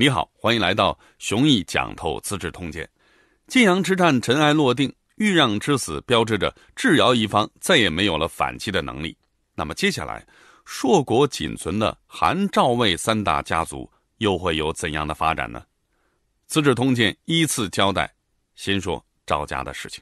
你好，欢迎来到熊毅讲透《资治通鉴》。晋阳之战尘埃落定，豫让之死标志着智瑶一方再也没有了反击的能力。那么接下来，硕果仅存的韩、赵、魏三大家族又会有怎样的发展呢？《资治通鉴》依次交代，先说赵家的事情。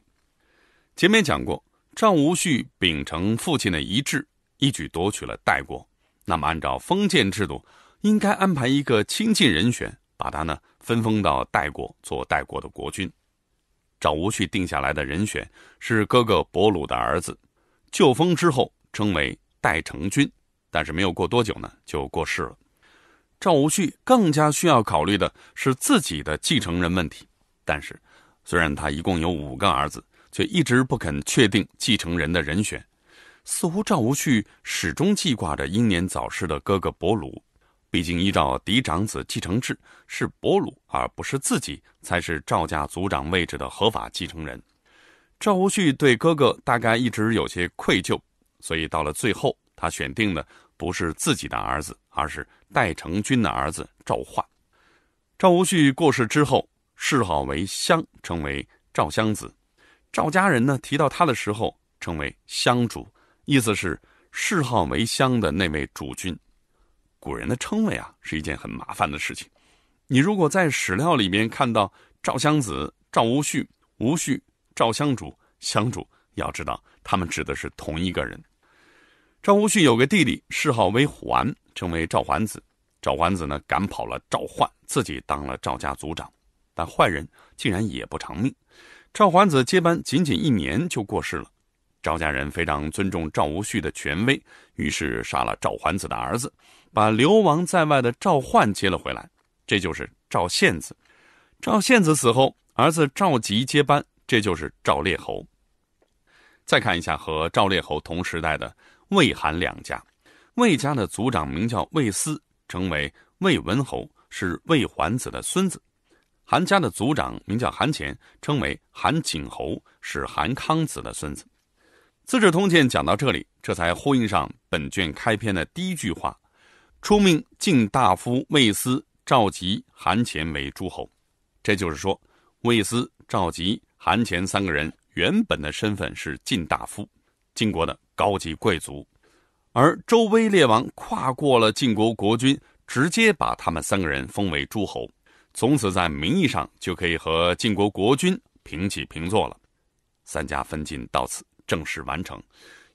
前面讲过，赵无恤秉承父亲的遗志，一举夺取了代国。那么按照封建制度。应该安排一个亲近人选，把他呢分封到代国做代国的国君。赵无恤定下来的人选是哥哥伯鲁的儿子，就封之后称为代成君，但是没有过多久呢就过世了。赵无恤更加需要考虑的是自己的继承人问题，但是虽然他一共有五个儿子，却一直不肯确定继承人的人选，似乎赵无恤始终记挂着英年早逝的哥哥伯鲁。毕竟，依照嫡长子继承制，是伯鲁而不是自己才是赵家族长位置的合法继承人。赵无恤对哥哥大概一直有些愧疚，所以到了最后，他选定的不是自己的儿子，而是戴成君的儿子赵化。赵无恤过世之后，谥号为襄，称为赵襄子。赵家人呢，提到他的时候称为襄主，意思是谥号为襄的那位主君。古人的称谓啊，是一件很麻烦的事情。你如果在史料里面看到赵襄子、赵无恤、无恤、赵襄主、襄主，要知道他们指的是同一个人。赵无恤有个弟弟，谥号为桓，称为赵桓子。赵桓子呢赶跑了赵焕，自己当了赵家族长。但坏人竟然也不长命，赵桓子接班仅仅一年就过世了。赵家人非常尊重赵无恤的权威，于是杀了赵桓子的儿子。把流亡在外的赵焕接了回来，这就是赵献子。赵献子死后，儿子赵吉接班，这就是赵烈侯。再看一下和赵烈侯同时代的魏、韩两家。魏家的族长名叫魏斯，成为魏文侯，是魏桓子的孙子。韩家的族长名叫韩虔，称为韩景侯，是韩康子的孙子。《资治通鉴》讲到这里，这才呼应上本卷开篇的第一句话。出命晋大夫魏斯召集韩虔为诸侯，这就是说，魏斯、召集、韩虔三个人原本的身份是晋大夫，晋国的高级贵族，而周威烈王跨过了晋国国君，直接把他们三个人封为诸侯，从此在名义上就可以和晋国国君平起平坐了。三家分晋到此正式完成，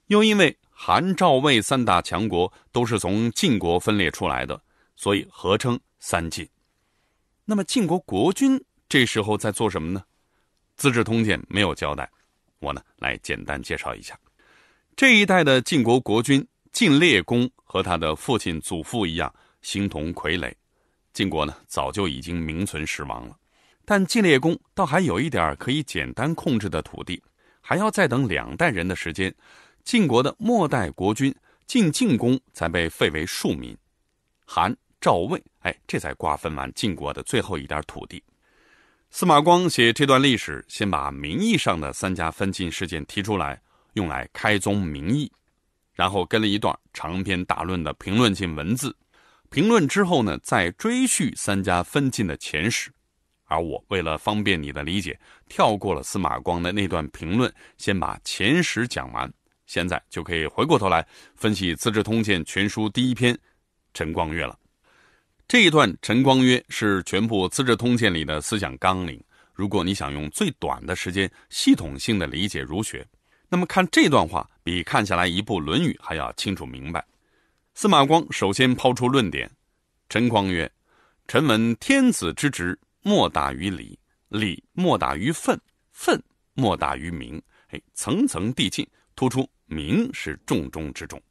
又因为。韩赵魏三大强国都是从晋国分裂出来的，所以合称三晋。那么晋国国君这时候在做什么呢？《资治通鉴》没有交代，我呢来简单介绍一下这一代的晋国国君晋烈公和他的父亲祖父一样形同傀儡。晋国呢早就已经名存实亡了，但晋烈公倒还有一点可以简单控制的土地，还要再等两代人的时间。晋国的末代国君晋晋公才被废为庶民，韩赵魏，哎，这才瓜分完晋国的最后一点土地。司马光写这段历史，先把名义上的三家分晋事件提出来，用来开宗明义，然后跟了一段长篇大论的评论性文字。评论之后呢，再追叙三家分晋的前史。而我为了方便你的理解，跳过了司马光的那段评论，先把前史讲完。现在就可以回过头来分析《资治通鉴》全书第一篇《陈光曰了。这一段《陈光曰是全部《资治通鉴》里的思想纲领。如果你想用最短的时间系统性的理解儒学，那么看这段话比看下来一部《论语》还要清楚明白。司马光首先抛出论点：“陈光曰，臣闻天子之职，莫大于礼；礼，莫大于愤；愤莫大于名。”哎，层层递进，突出。名是重中之重，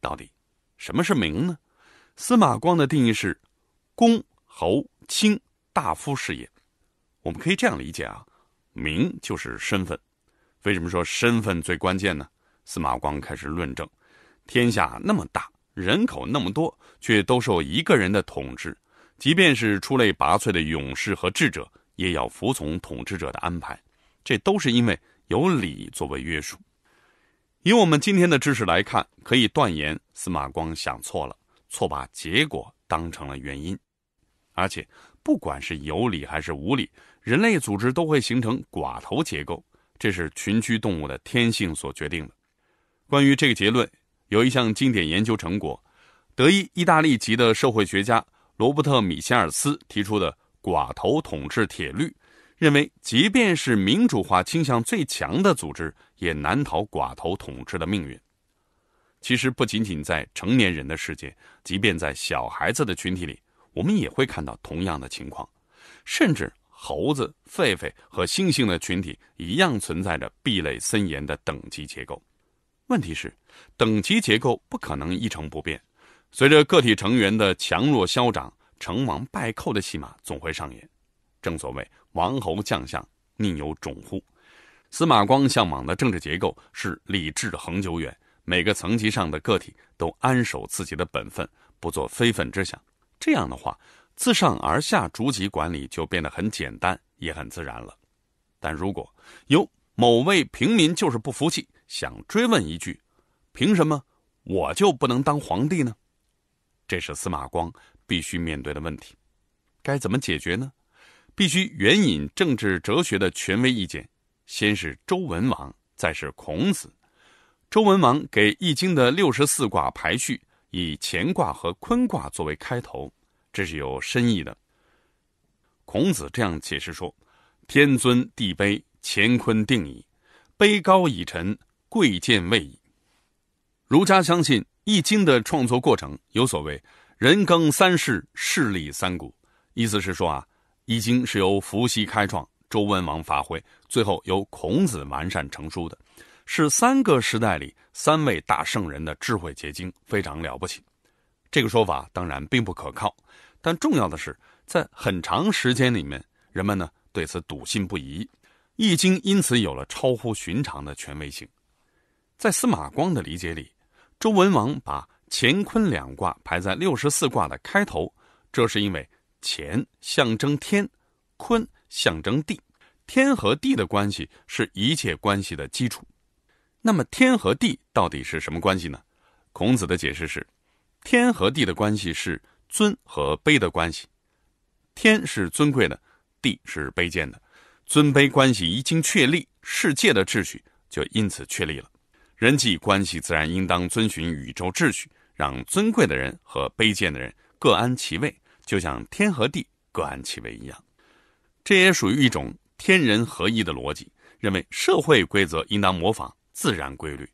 到底什么是名呢？司马光的定义是：公侯卿大夫是也。我们可以这样理解啊，名就是身份。为什么说身份最关键呢？司马光开始论证：天下那么大，人口那么多，却都受一个人的统治。即便是出类拔萃的勇士和智者，也要服从统治者的安排。这都是因为有礼作为约束。以我们今天的知识来看，可以断言，司马光想错了，错把结果当成了原因。而且，不管是有理还是无理，人类组织都会形成寡头结构，这是群居动物的天性所决定的。关于这个结论，有一项经典研究成果，德意意大利籍的社会学家罗伯特·米歇尔斯提出的寡头统治铁律。认为，即便是民主化倾向最强的组织，也难逃寡头统治的命运。其实，不仅仅在成年人的世界，即便在小孩子的群体里，我们也会看到同样的情况。甚至，猴子、狒狒和猩猩的群体一样，存在着壁垒森严的等级结构。问题是，等级结构不可能一成不变，随着个体成员的强弱消长，成王败寇的戏码总会上演。正所谓。王侯将相宁有种乎？司马光向往的政治结构是礼治恒久远，每个层级上的个体都安守自己的本分，不做非分之想。这样的话，自上而下逐级管理就变得很简单，也很自然了。但如果有某位平民就是不服气，想追问一句：“凭什么我就不能当皇帝呢？”这是司马光必须面对的问题，该怎么解决呢？必须援引政治哲学的权威意见，先是周文王，再是孔子。周文王给《易经》的六十四卦排序，以乾卦和坤卦作为开头，这是有深意的。孔子这样解释说：“天尊地卑，乾坤定矣；卑高以臣，贵贱位矣。”儒家相信《易经》的创作过程，有所谓“人更三世，势立三谷”，意思是说啊。《易经》是由伏羲开创，周文王发挥，最后由孔子完善成书的，是三个时代里三位大圣人的智慧结晶，非常了不起。这个说法当然并不可靠，但重要的是，在很长时间里面，人们呢对此笃信不疑，《易经》因此有了超乎寻常的权威性。在司马光的理解里，周文王把乾坤两卦排在六十四卦的开头，这是因为。乾象征天，坤象征地，天和地的关系是一切关系的基础。那么天和地到底是什么关系呢？孔子的解释是：天和地的关系是尊和卑的关系。天是尊贵的，地是卑贱的。尊卑关系一经确立，世界的秩序就因此确立了。人际关系自然应当遵循宇宙秩序，让尊贵的人和卑贱的人各安其位。就像天和地各安其位一样，这也属于一种天人合一的逻辑，认为社会规则应当模仿自然规律。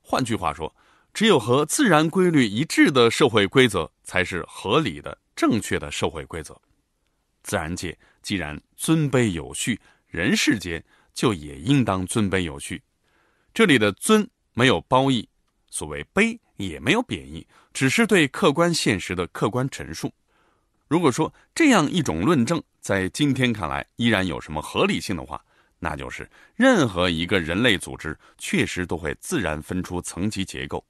换句话说，只有和自然规律一致的社会规则，才是合理的、正确的社会规则。自然界既然尊卑有序，人世间就也应当尊卑有序。这里的“尊”没有褒义，“所谓卑”也没有贬义，只是对客观现实的客观陈述。如果说这样一种论证在今天看来依然有什么合理性的话，那就是任何一个人类组织确实都会自然分出层级结构。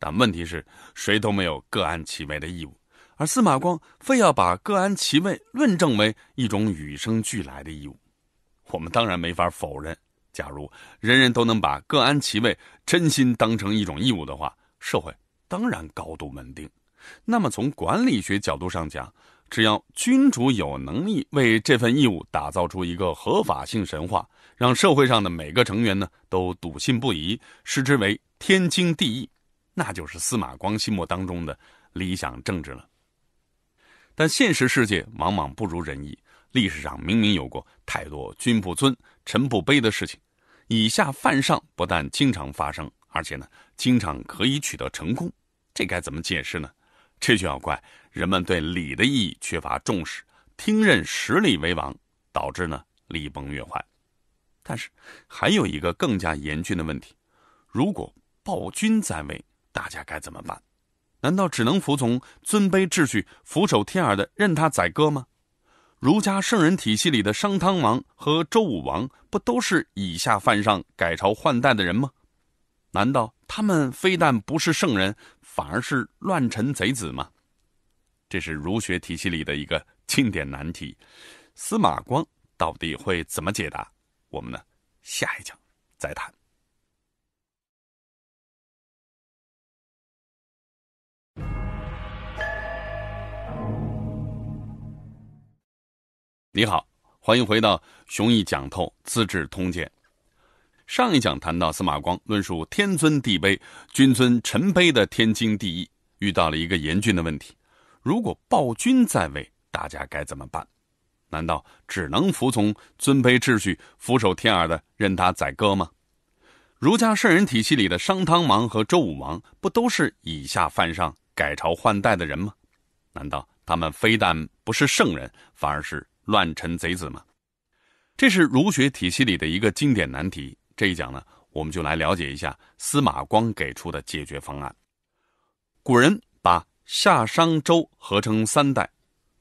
但问题是谁都没有各安其位的义务，而司马光非要把各安其位论证为一种与生俱来的义务。我们当然没法否认，假如人人都能把各安其位真心当成一种义务的话，社会当然高度稳定。那么，从管理学角度上讲，只要君主有能力为这份义务打造出一个合法性神话，让社会上的每个成员呢都笃信不疑，视之为天经地义，那就是司马光心目当中的理想政治了。但现实世界往往不如人意，历史上明明有过太多君不尊、臣不卑的事情，以下犯上不但经常发生，而且呢经常可以取得成功，这该怎么解释呢？这就要怪人们对礼的意义缺乏重视，听任实力为王，导致呢礼崩乐坏。但是还有一个更加严峻的问题：如果暴君在位，大家该怎么办？难道只能服从尊卑秩序，俯首帖耳的任他宰割吗？儒家圣人体系里的商汤王和周武王，不都是以下犯上、改朝换代的人吗？难道他们非但不是圣人？反而是乱臣贼子吗？这是儒学体系里的一个经典难题。司马光到底会怎么解答？我们呢下一讲再谈。你好，欢迎回到《雄毅讲透资治通鉴》。上一讲谈到司马光论述“天尊地卑，君尊臣卑”的天经地义，遇到了一个严峻的问题：如果暴君在位，大家该怎么办？难道只能服从尊卑秩序，俯首帖耳的任他宰割吗？儒家圣人体系里的商汤王和周武王，不都是以下犯上、改朝换代的人吗？难道他们非但不是圣人，反而是乱臣贼子吗？这是儒学体系里的一个经典难题。这一讲呢，我们就来了解一下司马光给出的解决方案。古人把夏商周合称三代，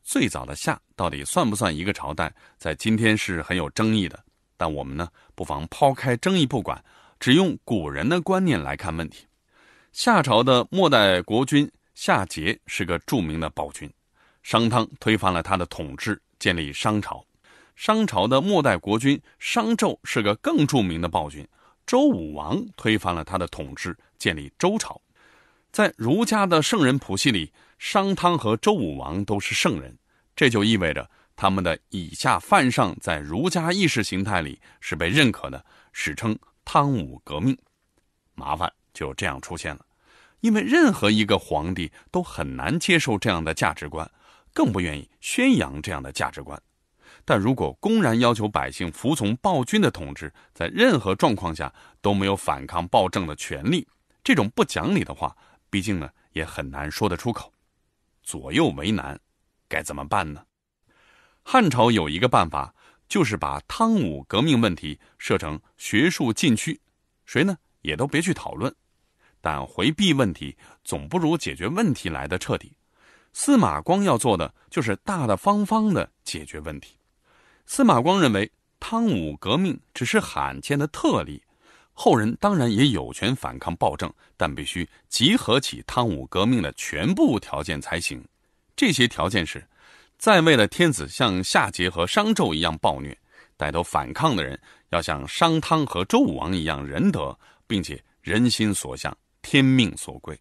最早的夏到底算不算一个朝代，在今天是很有争议的。但我们呢，不妨抛开争议不管，只用古人的观念来看问题。夏朝的末代国君夏桀是个著名的暴君，商汤推翻了他的统治，建立商朝。商朝的末代国君商纣是个更著名的暴君，周武王推翻了他的统治，建立周朝。在儒家的圣人谱系里，商汤和周武王都是圣人，这就意味着他们的以下犯上在儒家意识形态里是被认可的，史称“汤武革命”。麻烦就这样出现了，因为任何一个皇帝都很难接受这样的价值观，更不愿意宣扬这样的价值观。但如果公然要求百姓服从暴君的统治，在任何状况下都没有反抗暴政的权利，这种不讲理的话，毕竟呢也很难说得出口，左右为难，该怎么办呢？汉朝有一个办法，就是把汤武革命问题设成学术禁区，谁呢也都别去讨论。但回避问题总不如解决问题来的彻底。司马光要做的就是大大方方的解决问题。司马光认为，汤武革命只是罕见的特例，后人当然也有权反抗暴政，但必须集合起汤武革命的全部条件才行。这些条件是：在位的天子像夏桀和商纣一样暴虐，带头反抗的人要像商汤和周武王一样仁德，并且人心所向，天命所归。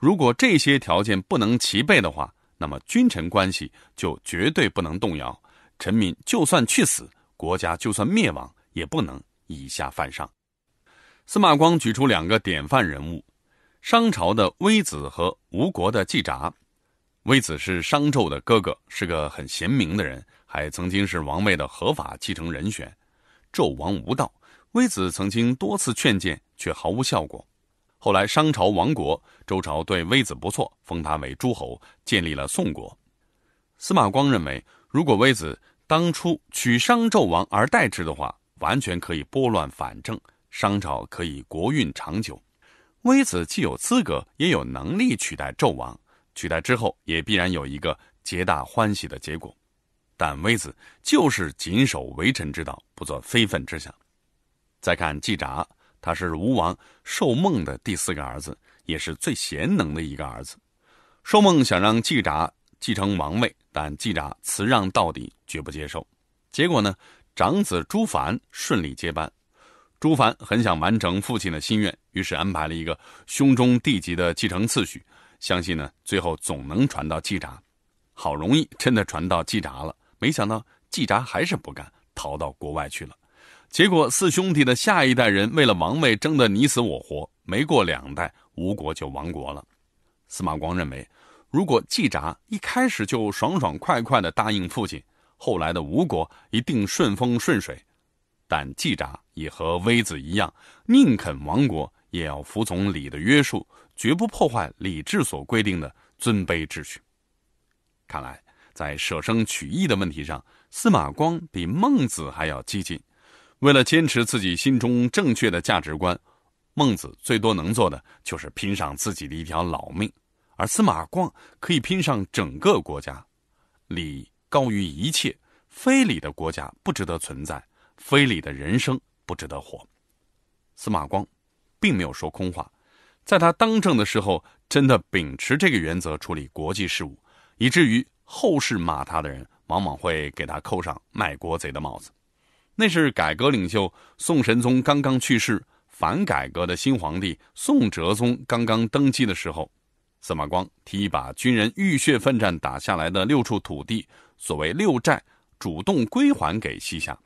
如果这些条件不能齐备的话，那么君臣关系就绝对不能动摇。臣民就算去死，国家就算灭亡，也不能以下犯上。司马光举出两个典范人物：商朝的微子和吴国的季札。微子是商纣的哥哥，是个很贤明的人，还曾经是王位的合法继承人选。纣王无道，微子曾经多次劝谏，却毫无效果。后来商朝亡国，周朝对微子不错，封他为诸侯，建立了宋国。司马光认为。如果微子当初取商纣王而代之的话，完全可以拨乱反正，商朝可以国运长久。微子既有资格，也有能力取代纣王，取代之后也必然有一个皆大欢喜的结果。但微子就是谨守为臣之道，不做非分之想。再看季札，他是吴王寿梦的第四个儿子，也是最贤能的一个儿子。寿梦想让季札。继承王位，但季札辞让到底，绝不接受。结果呢，长子朱凡顺利接班。朱凡很想完成父亲的心愿，于是安排了一个兄中弟及的继承次序，相信呢，最后总能传到季札。好容易真的传到季札了，没想到季札还是不干，逃到国外去了。结果四兄弟的下一代人为了王位争得你死我活，没过两代，吴国就亡国了。司马光认为。如果季札一开始就爽爽快快的答应父亲，后来的吴国一定顺风顺水。但季札也和微子一样，宁肯亡国也要服从礼的约束，绝不破坏礼制所规定的尊卑秩序。看来，在舍生取义的问题上，司马光比孟子还要激进。为了坚持自己心中正确的价值观，孟子最多能做的就是拼上自己的一条老命。而司马光可以拼上整个国家，礼高于一切，非礼的国家不值得存在，非礼的人生不值得活。司马光，并没有说空话，在他当政的时候，真的秉持这个原则处理国际事务，以至于后世骂他的人往往会给他扣上卖国贼的帽子。那是改革领袖宋神宗刚刚去世，反改革的新皇帝宋哲宗刚刚登基的时候。司马光提议把军人浴血奋战打下来的六处土地，所谓六寨，主动归还给西夏。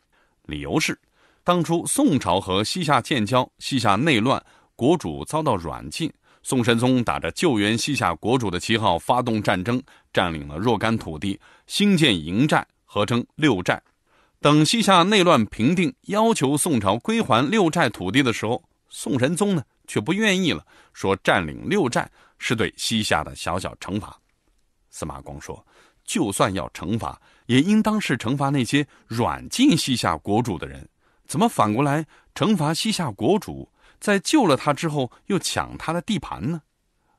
理由是，当初宋朝和西夏建交，西夏内乱，国主遭到软禁，宋神宗打着救援西夏国主的旗号发动战争，占领了若干土地，兴建营寨，合称六寨。等西夏内乱平定，要求宋朝归还六寨土地的时候，宋神宗呢？却不愿意了，说占领六寨是对西夏的小小惩罚。司马光说：“就算要惩罚，也应当是惩罚那些软禁西夏国主的人。怎么反过来惩罚西夏国主？在救了他之后又抢他的地盘呢？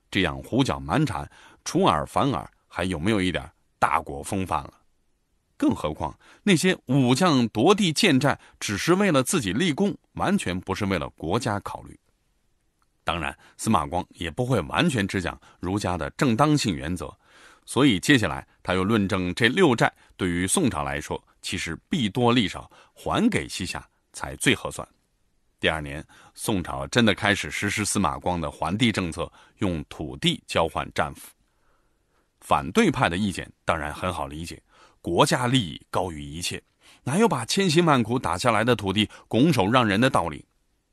这样胡搅蛮缠、出尔反尔，还有没有一点大国风范了？更何况那些武将夺地建寨，只是为了自己立功，完全不是为了国家考虑。”当然，司马光也不会完全只讲儒家的正当性原则，所以接下来他又论证这六债对于宋朝来说，其实弊多利少，还给西夏才最合算。第二年，宋朝真的开始实施司马光的还地政策，用土地交换战俘。反对派的意见当然很好理解，国家利益高于一切，哪有把千辛万苦打下来的土地拱手让人的道理？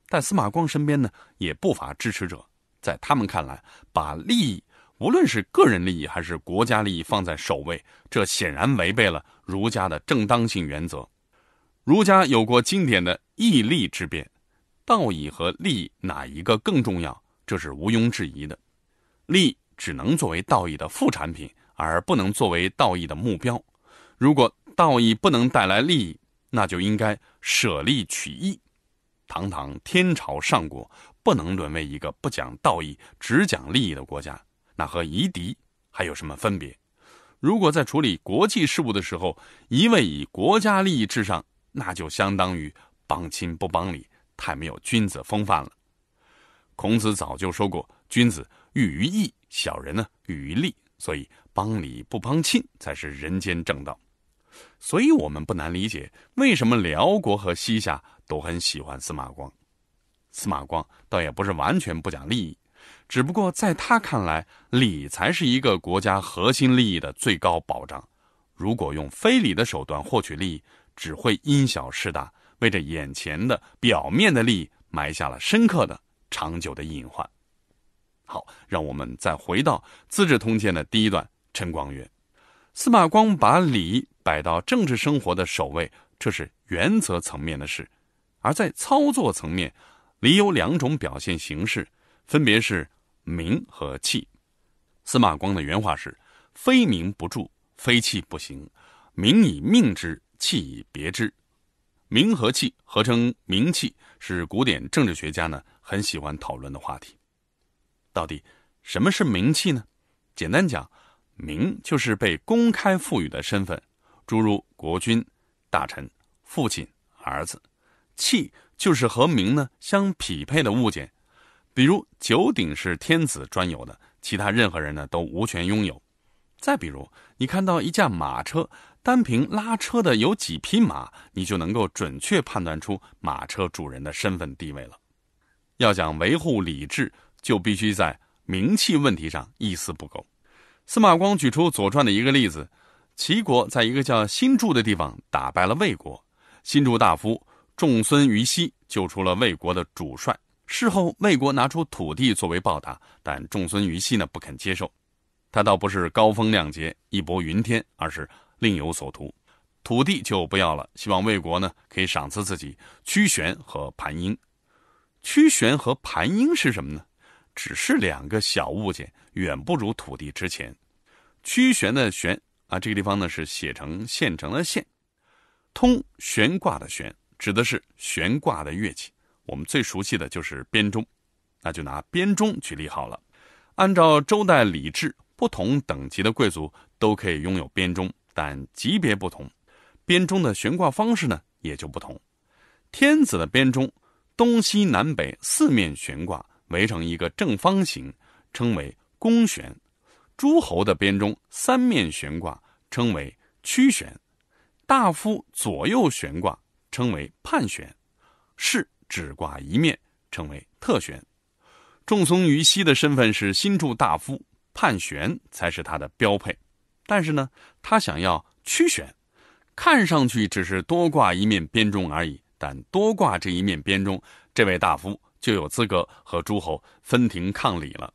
但司马光身边呢也不乏支持者，在他们看来，把利益无论是个人利益还是国家利益放在首位，这显然违背了儒家的正当性原则。儒家有过经典的义利之辩，道义和利益哪一个更重要？这是毋庸置疑的。利只能作为道义的副产品，而不能作为道义的目标。如果道义不能带来利益，那就应该舍利取义。堂堂天朝上国，不能沦为一个不讲道义、只讲利益的国家，那和夷狄还有什么分别？如果在处理国际事务的时候一味以国家利益至上，那就相当于帮亲不帮理，太没有君子风范了。孔子早就说过：“君子喻于义，小人呢喻于利。”所以帮理不帮亲才是人间正道。所以我们不难理解为什么辽国和西夏。都很喜欢司马光，司马光倒也不是完全不讲利益，只不过在他看来，礼才是一个国家核心利益的最高保障。如果用非礼的手段获取利益，只会因小失大，为着眼前的表面的利益埋下了深刻的、长久的隐患。好，让我们再回到《资治通鉴》的第一段：“陈光曰，司马光把礼摆到政治生活的首位，这是原则层面的事。”而在操作层面，里有两种表现形式，分别是名和气。司马光的原话是：“非名不著，非气不行。名以命之，气以别之。名和气合称名气，是古典政治学家呢很喜欢讨论的话题。到底什么是名气呢？简单讲，名就是被公开赋予的身份，诸如国君、大臣、父亲、儿子。”器就是和名呢相匹配的物件，比如九鼎是天子专有的，其他任何人呢都无权拥有。再比如，你看到一架马车，单凭拉车的有几匹马，你就能够准确判断出马车主人的身份地位了。要想维护礼制，就必须在名气问题上一丝不苟。司马光举出《左传》的一个例子：齐国在一个叫新筑的地方打败了魏国，新筑大夫。仲孙于西救出了魏国的主帅，事后魏国拿出土地作为报答，但仲孙于西呢不肯接受。他倒不是高风亮节、义薄云天，而是另有所图。土地就不要了，希望魏国呢可以赏赐自己屈玄和盘英。屈玄和盘英是什么呢？只是两个小物件，远不如土地值钱。屈玄的玄啊，这个地方呢是写成县城的县，通悬挂的悬。指的是悬挂的乐器，我们最熟悉的就是编钟。那就拿编钟举例好了。按照周代礼制，不同等级的贵族都可以拥有编钟，但级别不同，编钟的悬挂方式呢也就不同。天子的编钟东西南北四面悬挂，围成一个正方形，称为公悬；诸侯的编钟三面悬挂，称为曲悬；大夫左右悬挂。称为判悬，是只挂一面，称为特悬。仲松于西的身份是新筑大夫，判悬才是他的标配。但是呢，他想要曲悬，看上去只是多挂一面编钟而已，但多挂这一面编钟，这位大夫就有资格和诸侯分庭抗礼了。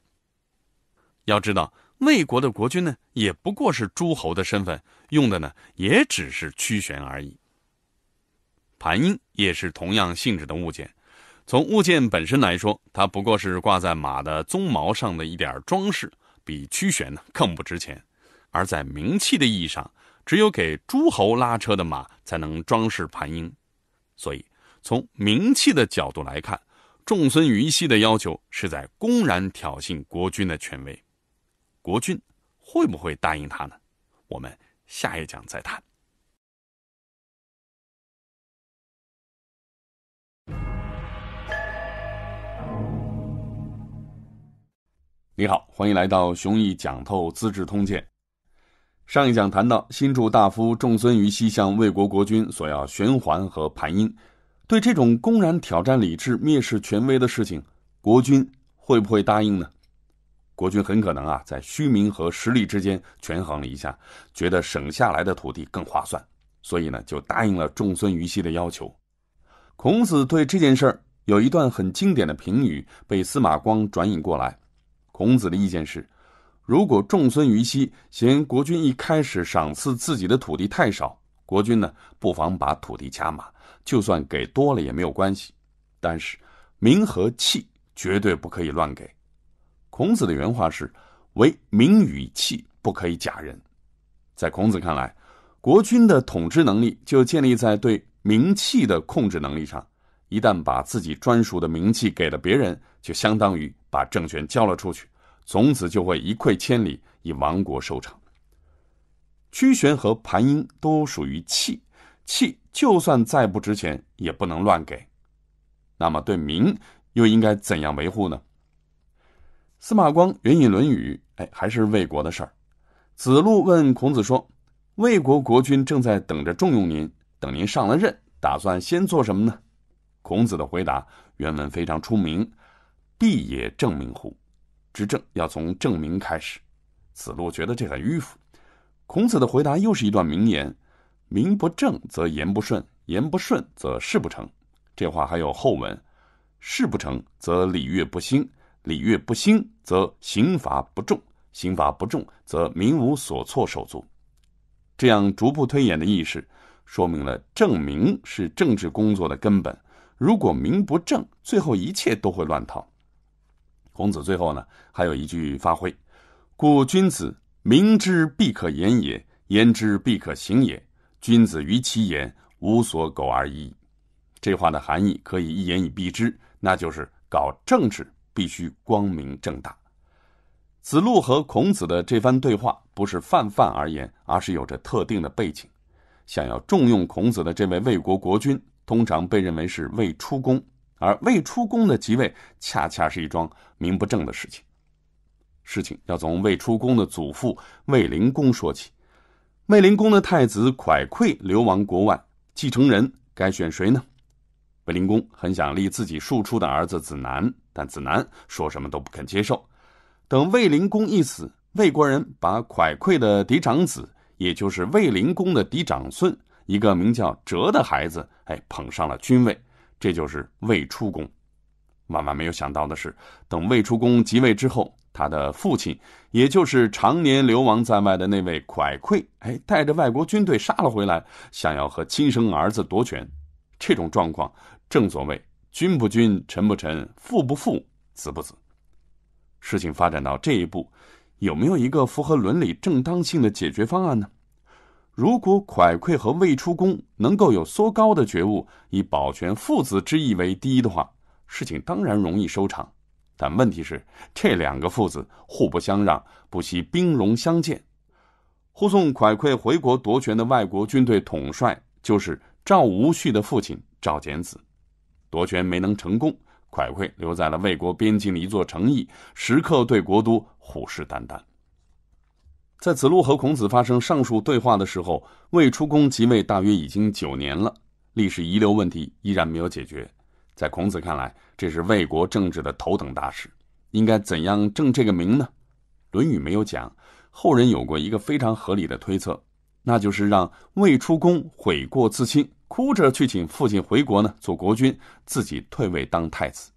要知道，魏国的国君呢，也不过是诸侯的身份，用的呢，也只是曲悬而已。盘鹰也是同样性质的物件，从物件本身来说，它不过是挂在马的鬃毛上的一点装饰，比驱旋呢更不值钱。而在名气的意义上，只有给诸侯拉车的马才能装饰盘鹰，所以从名气的角度来看，仲孙于西的要求是在公然挑衅国君的权威。国君会不会答应他呢？我们下一讲再谈。你好，欢迎来到《雄毅讲透资治通鉴》。上一讲谈到，新筑大夫仲孙于西向魏国国君索要玄环和盘缨，对这种公然挑战礼制、蔑视权威的事情，国君会不会答应呢？国君很可能啊，在虚名和实力之间权衡了一下，觉得省下来的土地更划算，所以呢，就答应了仲孙于西的要求。孔子对这件事儿有一段很经典的评语，被司马光转引过来。孔子的意见是：如果仲孙于西嫌国君一开始赏赐自己的土地太少，国君呢不妨把土地加码，就算给多了也没有关系。但是名和器绝对不可以乱给。孔子的原话是：“为名与器，不可以假人。”在孔子看来，国君的统治能力就建立在对名器的控制能力上。一旦把自己专属的名器给了别人，就相当于……把政权交了出去，从此就会一溃千里，以亡国收场。屈原和盘英都属于气，气就算再不值钱，也不能乱给。那么对民又应该怎样维护呢？司马光援引《论语》，哎，还是魏国的事儿。子路问孔子说：“魏国国君正在等着重用您，等您上了任，打算先做什么呢？”孔子的回答原文非常出名。立也正名乎？执政要从正名开始。子路觉得这很迂腐。孔子的回答又是一段名言：“名不正则言不顺，言不顺则事不成。”这话还有后文：“事不成则礼乐不兴，礼乐不兴则刑罚不重，刑罚不重则民无所措手足。”这样逐步推演的意识，说明了正名是政治工作的根本。如果名不正，最后一切都会乱套。孔子最后呢，还有一句发挥：“故君子明之必可言也，言之必可行也。君子于其言无所苟而已。”这话的含义可以一言以蔽之，那就是搞政治必须光明正大。子路和孔子的这番对话不是泛泛而言，而是有着特定的背景。想要重用孔子的这位魏国国君，通常被认为是魏出公。而未出宫的即位，恰恰是一桩名不正的事情。事情要从未出宫的祖父卫灵公说起。卫灵公的太子蒯聩流亡国外，继承人该选谁呢？卫灵公很想立自己庶出的儿子子南，但子南说什么都不肯接受。等卫灵公一死，魏国人把蒯聩的嫡长子，也就是卫灵公的嫡长孙，一个名叫哲的孩子，哎，捧上了君位。这就是魏出公。万万没有想到的是，等魏出公即位之后，他的父亲，也就是常年流亡在外的那位蒯聩，哎，带着外国军队杀了回来，想要和亲生儿子夺权。这种状况，正所谓君不君，臣不臣，父不父，子不子。事情发展到这一步，有没有一个符合伦理正当性的解决方案呢？如果蒯聩和卫出公能够有缩高的觉悟，以保全父子之意为第一的话，事情当然容易收场。但问题是，这两个父子互不相让，不惜兵戎相见。护送蒯聩回国夺权的外国军队统帅，就是赵无恤的父亲赵简子。夺权没能成功，蒯聩留在了魏国边境的一座城邑，时刻对国都虎视眈眈。在子路和孔子发生上述对话的时候，魏出公即位大约已经九年了，历史遗留问题依然没有解决。在孔子看来，这是魏国政治的头等大事，应该怎样正这个名呢？《论语》没有讲，后人有过一个非常合理的推测，那就是让魏出公悔过自新，哭着去请父亲回国呢做国君，自己退位当太子。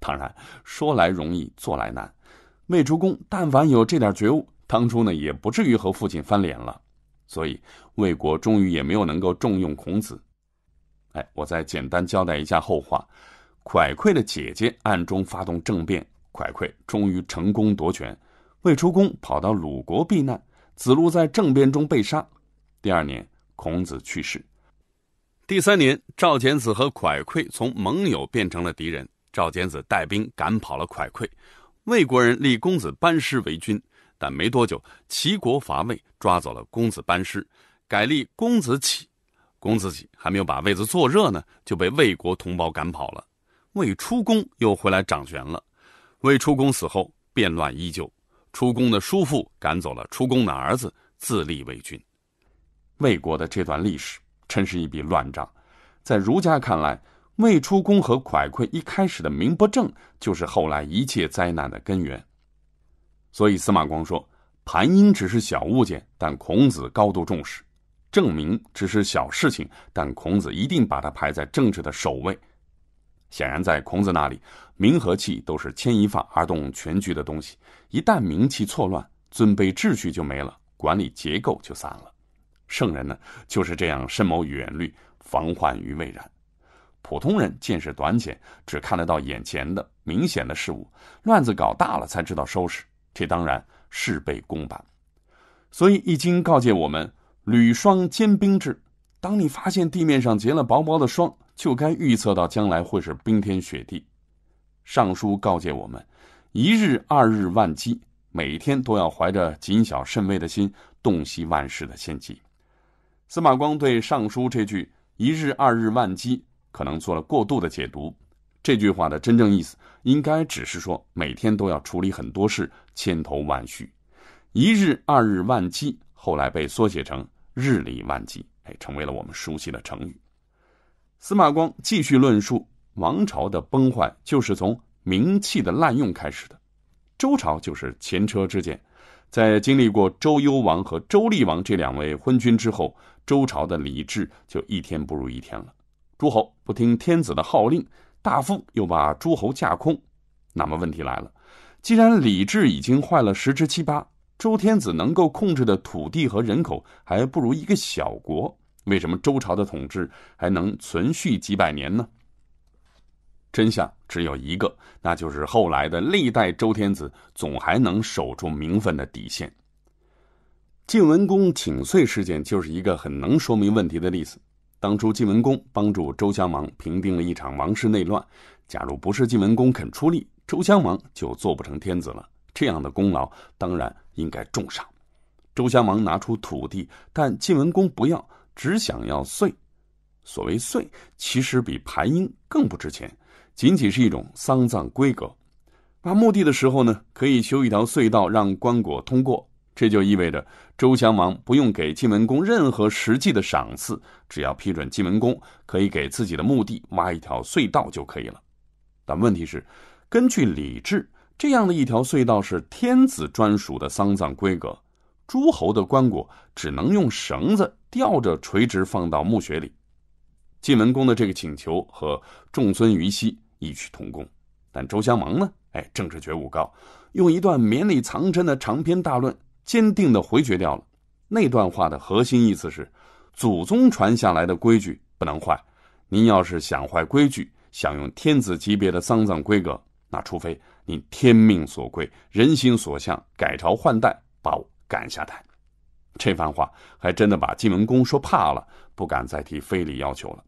当然，说来容易做来难，魏出公但凡有这点觉悟。当初呢，也不至于和父亲翻脸了，所以魏国终于也没有能够重用孔子。哎，我再简单交代一下后话：蒯聩的姐姐暗中发动政变，蒯聩终于成功夺权，未出宫跑到鲁国避难，子路在政变中被杀。第二年，孔子去世。第三年，赵简子和蒯聩从盟友变成了敌人，赵简子带兵赶跑了蒯聩，魏国人立公子班师为君。但没多久，齐国伐魏，抓走了公子班师，改立公子启。公子启还没有把位子坐热呢，就被魏国同胞赶跑了。魏出公又回来掌权了。魏出公死后，变乱依旧。出公的叔父赶走了出公的儿子，自立为君。魏国的这段历史真是一笔乱账。在儒家看来，魏出公和蒯聩一开始的名不正，就是后来一切灾难的根源。所以司马光说：“盘音只是小物件，但孔子高度重视；证明只是小事情，但孔子一定把它排在政治的首位。”显然，在孔子那里，名和气都是牵一发而动全局的东西。一旦名气错乱，尊卑秩序就没了，管理结构就散了。圣人呢，就是这样深谋远虑，防患于未然。普通人见识短浅，只看得到眼前的明显的事物，乱子搞大了才知道收拾。这当然事倍功半，所以《易经》告诫我们“履霜坚冰至”，当你发现地面上结了薄薄的霜，就该预测到将来会是冰天雪地。《尚书》告诫我们“一日二日万机”，每天都要怀着谨小慎微的心，洞悉万事的先机。司马光对《尚书》这句“一日二日万机”可能做了过度的解读，这句话的真正意思应该只是说每天都要处理很多事。千头万绪，一日二日万机，后来被缩写成“日理万机”，哎，成为了我们熟悉的成语。司马光继续论述，王朝的崩坏就是从名器的滥用开始的。周朝就是前车之鉴，在经历过周幽王和周厉王这两位昏君之后，周朝的礼制就一天不如一天了。诸侯不听天子的号令，大夫又把诸侯架空，那么问题来了。既然礼制已经坏了十之七八，周天子能够控制的土地和人口还不如一个小国，为什么周朝的统治还能存续几百年呢？真相只有一个，那就是后来的历代周天子总还能守住名分的底线。晋文公请罪事件就是一个很能说明问题的例子。当初晋文公帮助周襄王平定了一场王室内乱，假如不是晋文公肯出力。周襄王就做不成天子了，这样的功劳当然应该重赏。周襄王拿出土地，但晋文公不要，只想要岁。所谓岁，其实比盘阴更不值钱，仅仅是一种丧葬规格。挖墓地的时候呢，可以修一条隧道让棺椁通过，这就意味着周襄王不用给晋文公任何实际的赏赐，只要批准晋文公可以给自己的墓地挖一条隧道就可以了。但问题是。根据礼制，这样的一条隧道是天子专属的丧葬规格，诸侯的棺椁只能用绳子吊着垂直放到墓穴里。晋文公的这个请求和仲孙于西异曲同工，但周襄王呢？哎，政治觉悟高，用一段绵里藏针的长篇大论，坚定的回绝掉了。那段话的核心意思是，祖宗传下来的规矩不能坏，您要是想坏规矩，想用天子级别的丧葬规格。那除非你天命所归、人心所向，改朝换代把我赶下台。这番话还真的把晋文公说怕了，不敢再提非礼要求了。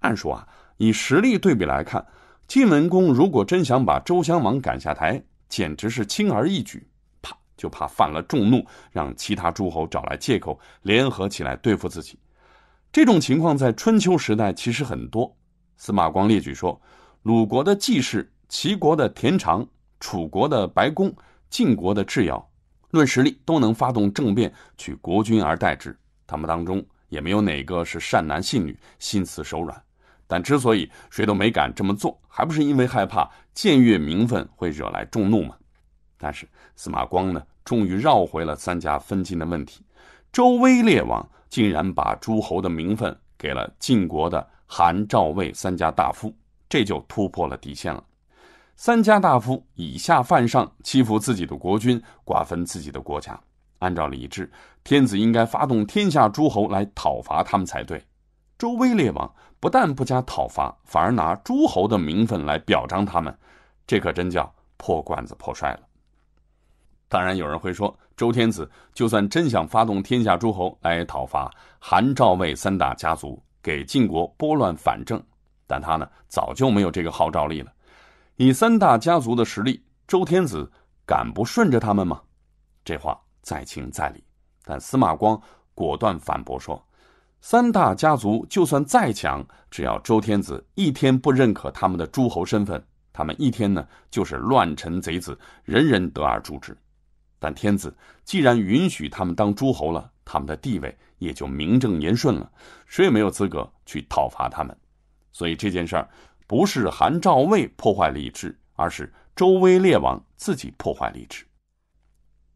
按说啊，以实力对比来看，晋文公如果真想把周襄王赶下台，简直是轻而易举，怕就怕犯了众怒，让其他诸侯找来借口联合起来对付自己。这种情况在春秋时代其实很多。司马光列举说，鲁国的季氏。齐国的田常，楚国的白公，晋国的智瑶，论实力都能发动政变取国君而代之。他们当中也没有哪个是善男信女、心慈手软。但之所以谁都没敢这么做，还不是因为害怕僭越名分会惹来众怒吗？但是司马光呢，终于绕回了三家分晋的问题。周威烈王竟然把诸侯的名分给了晋国的韩、赵、魏三家大夫，这就突破了底线了。三家大夫以下犯上，欺负自己的国君，瓜分自己的国家。按照礼制，天子应该发动天下诸侯来讨伐他们才对。周威烈王不但不加讨伐，反而拿诸侯的名分来表彰他们，这可真叫破罐子破摔了。当然，有人会说，周天子就算真想发动天下诸侯来讨伐韩赵魏三大家族，给晋国拨乱反正，但他呢，早就没有这个号召力了。以三大家族的实力，周天子敢不顺着他们吗？这话在情在理，但司马光果断反驳说：“三大家族就算再强，只要周天子一天不认可他们的诸侯身份，他们一天呢就是乱臣贼子，人人得而诛之。但天子既然允许他们当诸侯了，他们的地位也就名正言顺了，谁也没有资格去讨伐他们。所以这件事儿。”不是韩赵魏破坏礼制，而是周威烈王自己破坏礼制。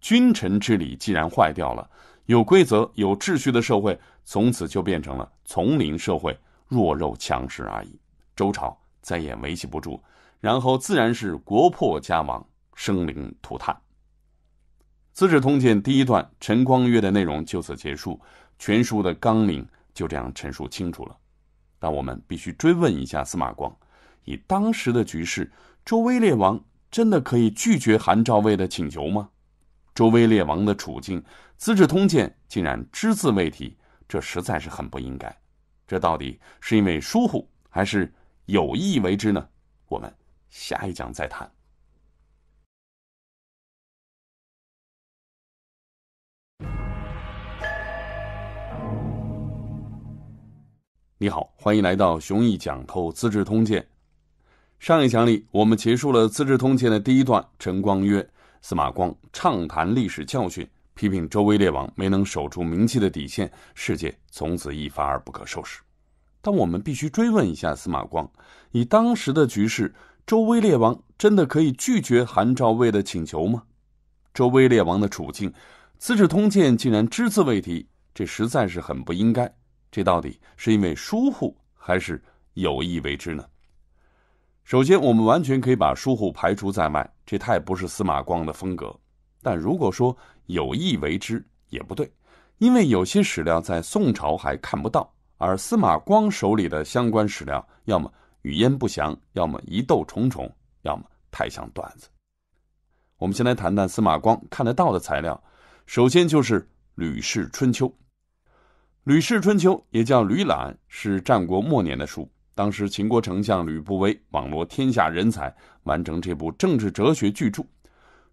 君臣之礼既然坏掉了，有规则、有秩序的社会从此就变成了丛林社会，弱肉强食而已。周朝再也维系不住，然后自然是国破家亡，生灵涂炭。《资治通鉴》第一段陈光曰的内容就此结束，全书的纲领就这样陈述清楚了。但我们必须追问一下司马光。以当时的局势，周威烈王真的可以拒绝韩赵魏的请求吗？周威烈王的处境，《资治通鉴》竟然只字未提，这实在是很不应该。这到底是因为疏忽，还是有意为之呢？我们下一讲再谈。你好，欢迎来到熊毅讲透《资治通鉴》。上一讲里，我们结束了《资治通鉴》的第一段。陈光曰：“司马光畅谈历史教训，批评周威烈王没能守住名气的底线，世界从此一发而不可收拾。”但我们必须追问一下司马光：以当时的局势，周威烈王真的可以拒绝韩赵魏的请求吗？周威烈王的处境，《资治通鉴》竟然只字未提，这实在是很不应该。这到底是因为疏忽，还是有意为之呢？首先，我们完全可以把疏忽排除在外，这太不是司马光的风格。但如果说有意为之，也不对，因为有些史料在宋朝还看不到，而司马光手里的相关史料，要么语焉不详，要么疑窦重重，要么太像段子。我们先来谈谈司马光看得到的材料，首先就是《吕氏春秋》。《吕氏春秋》也叫《吕览》，是战国末年的书。当时秦国丞相吕不韦网罗天下人才，完成这部政治哲学巨著。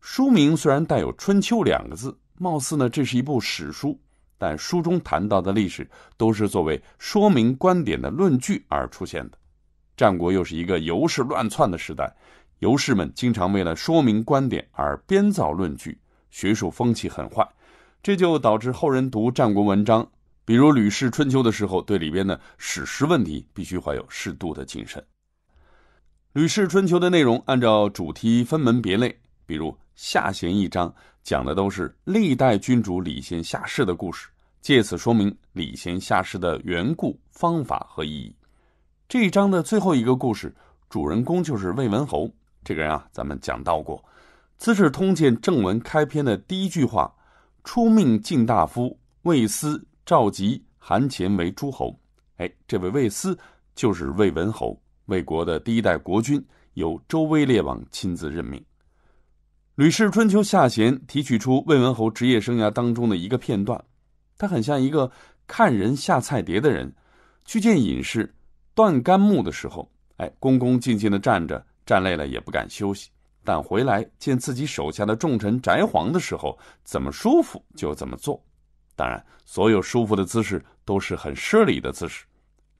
书名虽然带有“春秋”两个字，貌似呢这是一部史书，但书中谈到的历史都是作为说明观点的论据而出现的。战国又是一个游士乱窜的时代，游士们经常为了说明观点而编造论据，学术风气很坏，这就导致后人读战国文章。比如《吕氏春秋》的时候，对里边的史实问题必须怀有适度的谨慎。《吕氏春秋》的内容按照主题分门别类，比如“下贤”一章讲的都是历代君主礼贤下士的故事，借此说明礼贤下士的缘故、方法和意义。这一章的最后一个故事，主人公就是魏文侯。这个人啊，咱们讲到过，《资治通鉴》正文开篇的第一句话：“出命晋大夫魏斯。”召集韩、虔为诸侯。哎，这位魏斯就是魏文侯，魏国的第一代国君，由周威烈王亲自任命。《吕氏春秋·下贤》提取出魏文侯职业生涯当中的一个片段，他很像一个看人下菜碟的人。去见隐士段干木的时候，哎，恭恭敬敬的站着，站累了也不敢休息；但回来见自己手下的重臣翟璜的时候，怎么舒服就怎么做。当然，所有舒服的姿势都是很失礼的姿势。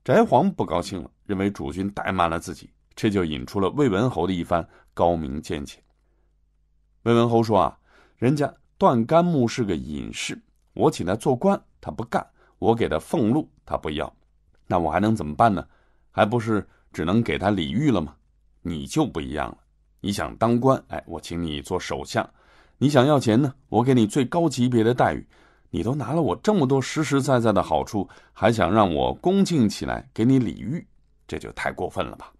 翟璜不高兴了，认为主君怠慢了自己，这就引出了魏文侯的一番高明见解。魏文侯说：“啊，人家段干木是个隐士，我请他做官，他不干；我给他俸禄，他不要。那我还能怎么办呢？还不是只能给他礼遇了吗？你就不一样了，你想当官，哎，我请你做首相；你想要钱呢，我给你最高级别的待遇。”你都拿了我这么多实实在在的好处，还想让我恭敬起来给你礼遇，这就太过分了吧！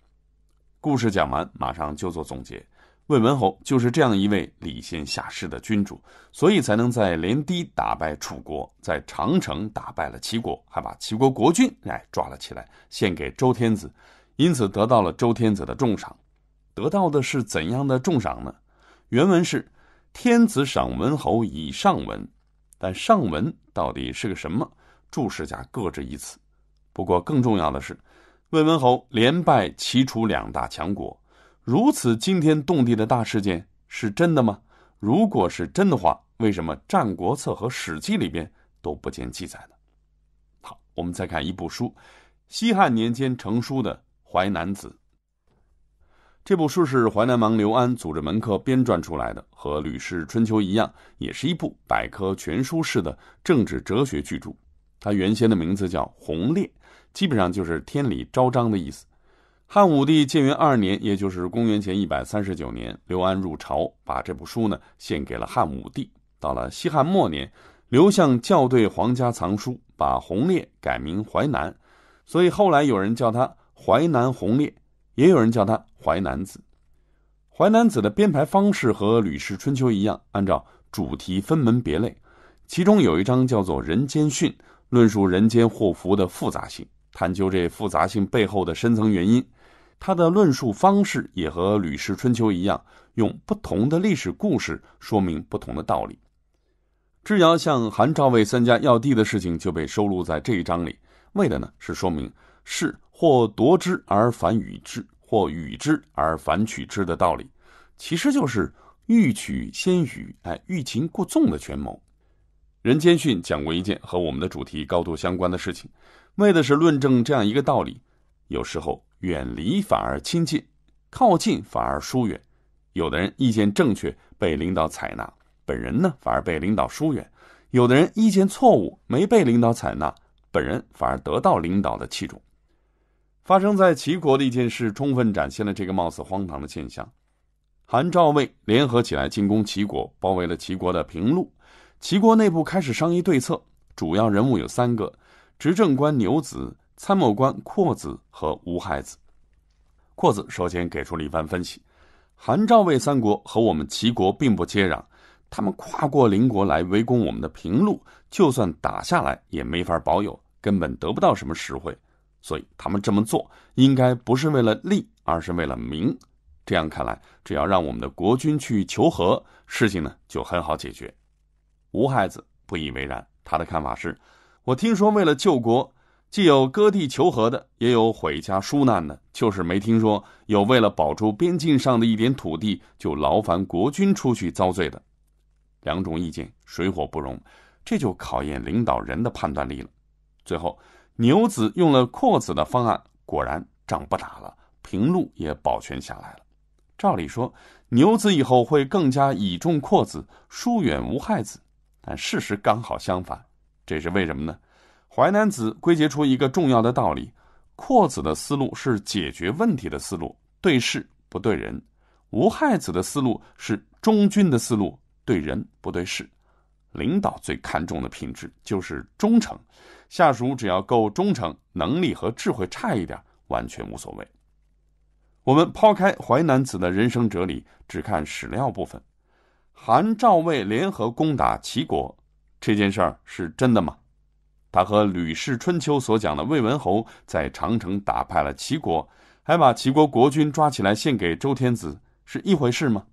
故事讲完，马上就做总结。魏文侯就是这样一位礼贤下士的君主，所以才能在连堤打败楚国，在长城打败了齐国，还把齐国国君来抓了起来，献给周天子，因此得到了周天子的重赏。得到的是怎样的重赏呢？原文是：天子赏文侯以上文。但上文到底是个什么？注释家各执一词。不过，更重要的是，魏文侯连败齐楚两大强国，如此惊天动地的大事件是真的吗？如果是真的话，为什么《战国策》和《史记》里边都不见记载呢？好，我们再看一部书，西汉年间成书的《淮南子》。这部书是淮南王刘安组织门客编撰出来的，和《吕氏春秋》一样，也是一部百科全书式的政治哲学巨著。它原先的名字叫《洪烈》，基本上就是“天理昭彰”的意思。汉武帝建元二年，也就是公元前一百三十九年，刘安入朝，把这部书呢献给了汉武帝。到了西汉末年，刘向校对皇家藏书，把《洪烈》改名《淮南》，所以后来有人叫它《淮南洪烈》。也有人叫他《淮南子》。《淮南子》的编排方式和《吕氏春秋》一样，按照主题分门别类。其中有一章叫做《人间训》，论述人间祸福的复杂性，探究这复杂性背后的深层原因。他的论述方式也和《吕氏春秋》一样，用不同的历史故事说明不同的道理。智瑶向韩、赵、魏三家要地的事情就被收录在这一章里，为的呢是说明是或夺之而反与之，或与之而反取之的道理，其实就是欲取先予，哎，欲擒故纵的权谋。人间训讲过一件和我们的主题高度相关的事情，为的是论证这样一个道理：有时候远离反而亲近，靠近反而疏远。有的人意见正确，被领导采纳，本人呢反而被领导疏远；有的人意见错误，没被领导采纳，本人反而得到领导的器重。发生在齐国的一件事，充分展现了这个貌似荒唐的现象：韩、赵、魏联合起来进攻齐国，包围了齐国的平陆。齐国内部开始商议对策，主要人物有三个：执政官牛子、参谋官阔子和吴亥子。阔子首先给出了一番分析：韩、赵、魏三国和我们齐国并不接壤，他们跨过邻国来围攻我们的平陆，就算打下来也没法保有，根本得不到什么实惠。所以他们这么做，应该不是为了利，而是为了名。这样看来，只要让我们的国君去求和，事情呢就很好解决。吴亥子不以为然，他的看法是：我听说为了救国，既有割地求和的，也有毁家纾难的，就是没听说有为了保住边境上的一点土地，就劳烦国君出去遭罪的。两种意见水火不容，这就考验领导人的判断力了。最后。牛子用了阔子的方案，果然仗不打了，平路也保全下来了。照理说，牛子以后会更加倚重阔子，疏远无害子，但事实刚好相反，这是为什么呢？《淮南子》归结出一个重要的道理：阔子的思路是解决问题的思路，对事不对人；无害子的思路是忠君的思路，对人不对事。领导最看重的品质就是忠诚，下属只要够忠诚，能力和智慧差一点完全无所谓。我们抛开《淮南子》的人生哲理，只看史料部分，韩赵魏联合攻打齐国这件事儿是真的吗？他和《吕氏春秋》所讲的魏文侯在长城打败了齐国，还把齐国国君抓起来献给周天子，是一回事吗？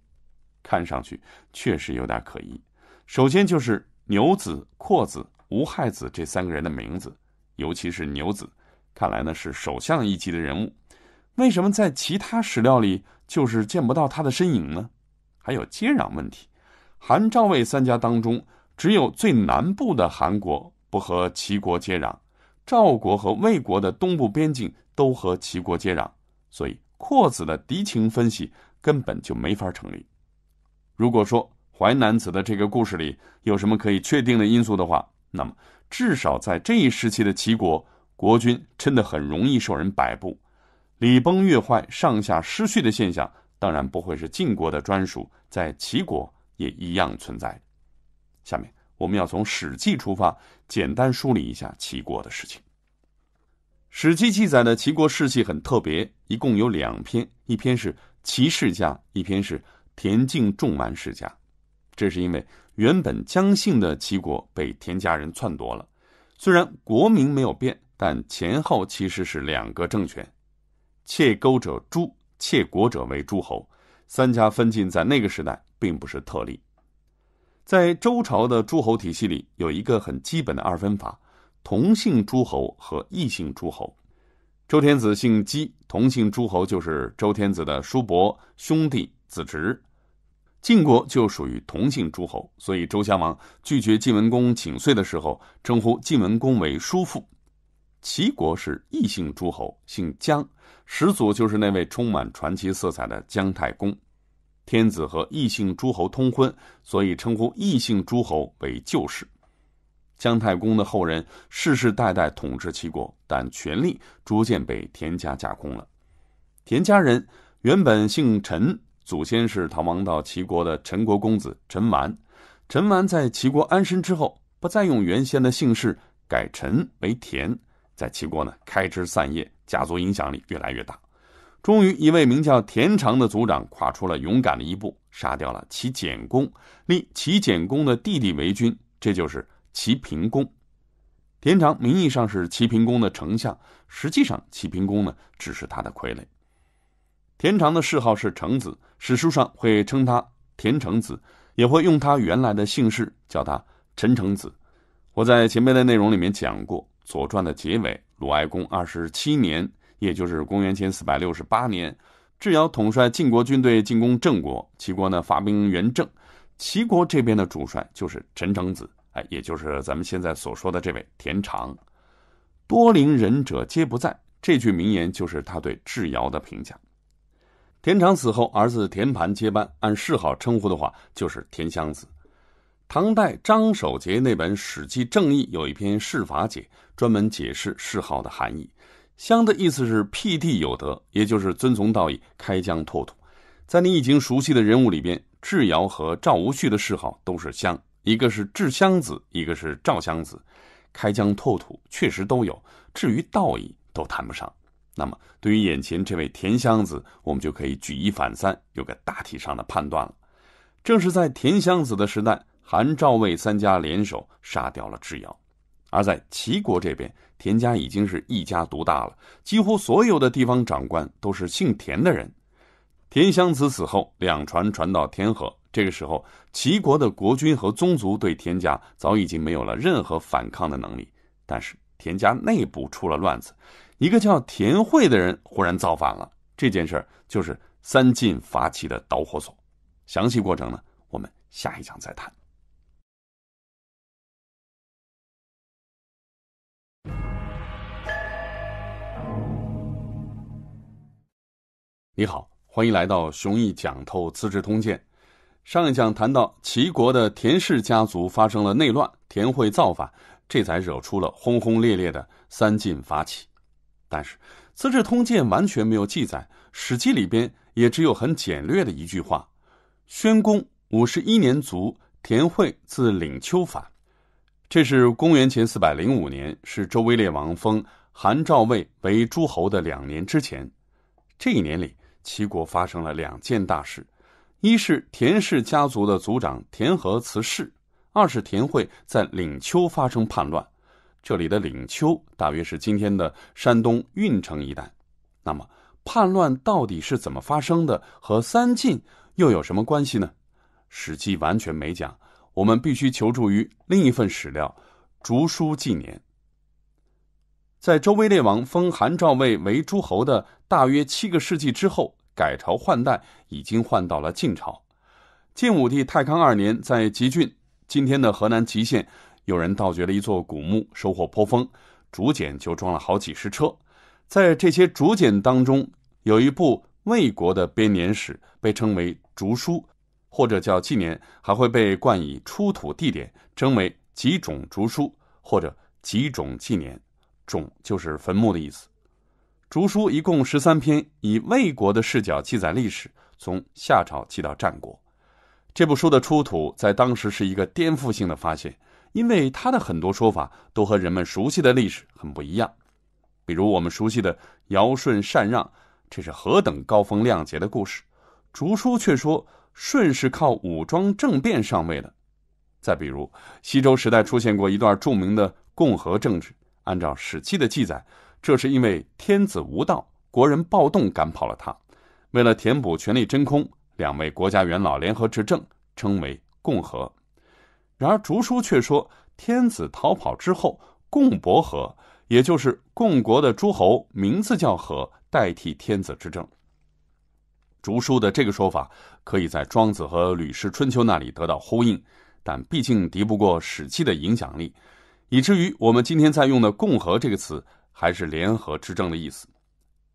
看上去确实有点可疑。首先就是牛子、阔子、吴害子这三个人的名字，尤其是牛子，看来呢是首相一级的人物。为什么在其他史料里就是见不到他的身影呢？还有接壤问题，韩、赵、魏三家当中，只有最南部的韩国不和齐国接壤，赵国和魏国的东部边境都和齐国接壤，所以阔子的敌情分析根本就没法成立。如果说，淮南子的这个故事里有什么可以确定的因素的话，那么至少在这一时期的齐国国君真的很容易受人摆布，礼崩乐坏、上下失序的现象，当然不会是晋国的专属，在齐国也一样存在。下面我们要从《史记》出发，简单梳理一下齐国的事情。《史记》记载的齐国世系很特别，一共有两篇，一篇是齐世家，一篇是田敬仲完世家。这是因为原本姜姓的齐国被田家人篡夺了，虽然国名没有变，但前后其实是两个政权。窃钩者诛，窃国者为诸侯。三家分晋在那个时代并不是特例，在周朝的诸侯体系里有一个很基本的二分法：同姓诸侯和异姓诸侯。周天子姓姬，同姓诸侯就是周天子的叔伯、兄弟、子侄。晋国就属于同姓诸侯，所以周襄王拒绝晋文公请罪的时候，称呼晋文公为叔父。齐国是异姓诸侯，姓姜，始祖就是那位充满传奇色彩的姜太公。天子和异姓诸侯通婚，所以称呼异姓诸侯为旧氏。姜太公的后人世世代代统治齐国，但权力逐渐被田家架空了。田家人原本姓陈。祖先是逃亡到齐国的陈国公子陈完，陈完在齐国安身之后，不再用原先的姓氏，改陈为田，在齐国呢开枝散叶，家族影响力越来越大。终于，一位名叫田常的族长跨出了勇敢的一步，杀掉了齐简公，立齐简公的弟弟为君，这就是齐平公。田常名义上是齐平公的丞相，实际上齐平公呢只是他的傀儡。田常的谥号是成子，史书上会称他田成子，也会用他原来的姓氏叫他陈成子。我在前面的内容里面讲过，《左传》的结尾，鲁哀公二十七年，也就是公元前四百六十八年，智瑶统帅晋国军队进攻郑国，齐国呢发兵援郑，齐国这边的主帅就是陈成子，哎，也就是咱们现在所说的这位田常。多邻人者皆不在，这句名言就是他对智瑶的评价。田常死后，儿子田盘接班。按谥号称呼的话，就是田襄子。唐代张守节那本《史记正义》有一篇《谥法解》，专门解释谥号的含义。襄的意思是辟地有德，也就是遵从道义、开疆拓土。在你已经熟悉的人物里边，智瑶和赵无恤的谥号都是襄，一个是智襄子，一个是赵襄子。开疆拓土确实都有，至于道义，都谈不上。那么，对于眼前这位田襄子，我们就可以举一反三，有个大体上的判断了。正是在田襄子的时代，韩、赵、魏三家联手杀掉了智瑶；而在齐国这边，田家已经是一家独大了，几乎所有的地方长官都是姓田的人。田襄子死后，两传传到天河。这个时候，齐国的国君和宗族对田家早已经没有了任何反抗的能力。但是，田家内部出了乱子。一个叫田惠的人忽然造反了，这件事儿就是三晋伐齐的导火索。详细过程呢，我们下一讲再谈。你好，欢迎来到熊毅讲透《资治通鉴》。上一讲谈到齐国的田氏家族发生了内乱，田惠造反，这才惹出了轰轰烈烈的三晋伐齐。但是，《资治通鉴》完全没有记载，《史记》里边也只有很简略的一句话：“宣公五十一年卒，田惠自领丘反。”这是公元前四百零五年，是周威烈王封韩、赵、魏为诸侯的两年之前。这一年里，齐国发生了两件大事：一是田氏家族的族长田和辞世；二是田惠在领丘发生叛乱。这里的领丘大约是今天的山东运城一带，那么叛乱到底是怎么发生的，和三晋又有什么关系呢？《史记》完全没讲，我们必须求助于另一份史料《竹书纪年》。在周威烈王封韩赵魏为诸侯的大约七个世纪之后，改朝换代已经换到了晋朝。晋武帝太康二年，在集郡（今天的河南吉县）。有人盗掘了一座古墓，收获颇丰，竹简就装了好几十车。在这些竹简当中，有一部魏国的编年史，被称为《竹书》，或者叫纪年，还会被冠以出土地点，称为“几种竹书”或者“几种纪年”。种就是坟墓的意思，《竹书》一共十三篇，以魏国的视角记载历史，从夏朝记到战国。这部书的出土在当时是一个颠覆性的发现。因为他的很多说法都和人们熟悉的历史很不一样，比如我们熟悉的尧舜禅让，这是何等高风亮节的故事，竹书却说舜是靠武装政变上位的。再比如西周时代出现过一段著名的共和政治，按照史记的记载，这是因为天子无道，国人暴动赶跑了他，为了填补权力真空，两位国家元老联合执政，称为共和。然而，竹书却说，天子逃跑之后，共伯和，也就是共国的诸侯，名字叫和，代替天子执政。竹书的这个说法，可以在《庄子》和《吕氏春秋》那里得到呼应，但毕竟敌不过《史记》的影响力，以至于我们今天在用的“共和”这个词，还是联合执政的意思。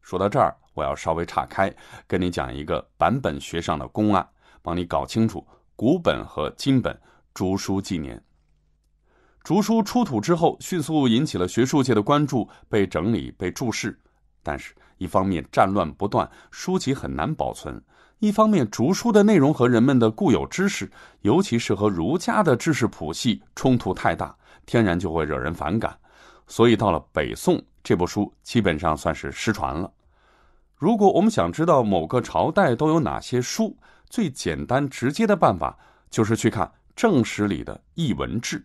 说到这儿，我要稍微岔开，跟你讲一个版本学上的公案，帮你搞清楚古本和今本。竹书纪年。竹书出土之后，迅速引起了学术界的关注，被整理、被注释。但是，一方面战乱不断，书籍很难保存；一方面，竹书的内容和人们的固有知识，尤其是和儒家的知识谱系冲突太大，天然就会惹人反感。所以，到了北宋，这部书基本上算是失传了。如果我们想知道某个朝代都有哪些书，最简单直接的办法就是去看。正史里的《艺文志》，《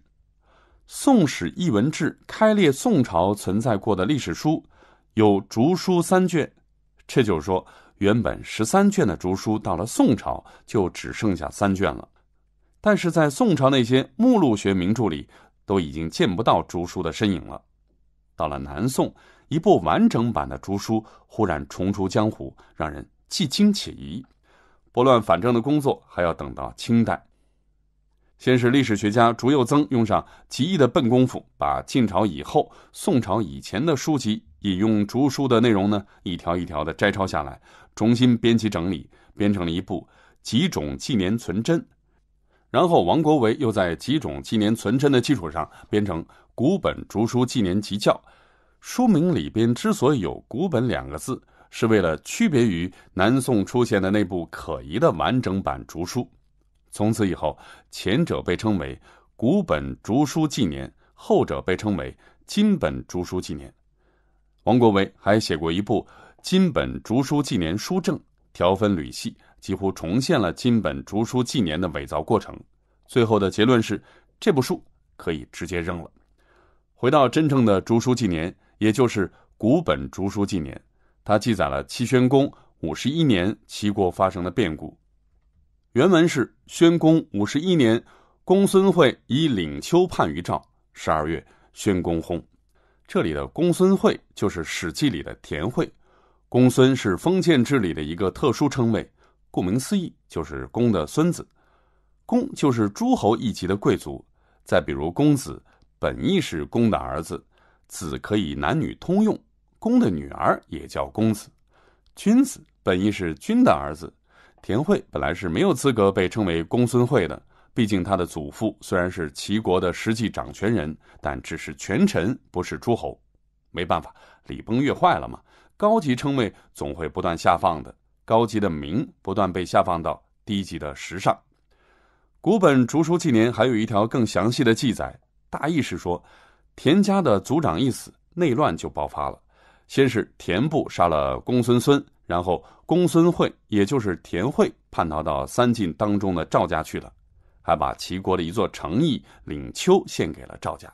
宋史艺文志》开列宋朝存在过的历史书有《竹书》三卷，这就是说，原本十三卷的《竹书》到了宋朝就只剩下三卷了。但是在宋朝那些目录学名著里，都已经见不到《竹书》的身影了。到了南宋，一部完整版的《竹书》忽然重出江湖，让人既惊且疑。拨乱反正的工作还要等到清代。先是历史学家朱右曾用上极易的笨功夫，把晋朝以后、宋朝以前的书籍引用竹书的内容呢，一条一条的摘抄下来，重新编辑整理，编成了一部《几种纪年存真》。然后王国维又在《几种纪年存真》的基础上，编成《古本竹书纪年集教》。书名里边之所以有“古本”两个字，是为了区别于南宋出现的那部可疑的完整版竹书。从此以后，前者被称为《古本竹书纪年》，后者被称为《金本竹书纪年》。王国维还写过一部《金本竹书纪年书证》，条分缕析，几乎重现了《金本竹书纪年》的伪造过程。最后的结论是，这部书可以直接扔了。回到真正的《竹书纪年》，也就是《古本竹书纪年》，它记载了齐宣公五十一年齐国发生的变故。原文是宣公五十一年，公孙会以领丘叛于赵。十二月，宣公薨。这里的公孙会就是《史记》里的田惠。公孙是封建制里的一个特殊称谓，顾名思义就是公的孙子。公就是诸侯一级的贵族。再比如公子，本意是公的儿子，子可以男女通用，公的女儿也叫公子。君子本意是君的儿子。田惠本来是没有资格被称为公孙惠的，毕竟他的祖父虽然是齐国的实际掌权人，但只是权臣，不是诸侯。没办法，礼崩乐坏了嘛，高级称谓总会不断下放的，高级的名不断被下放到低级的时尚。古本竹书纪年还有一条更详细的记载，大意是说，田家的族长一死，内乱就爆发了，先是田布杀了公孙孙。然后，公孙惠，也就是田惠，叛逃到三晋当中的赵家去了，还把齐国的一座城邑领丘献给了赵家。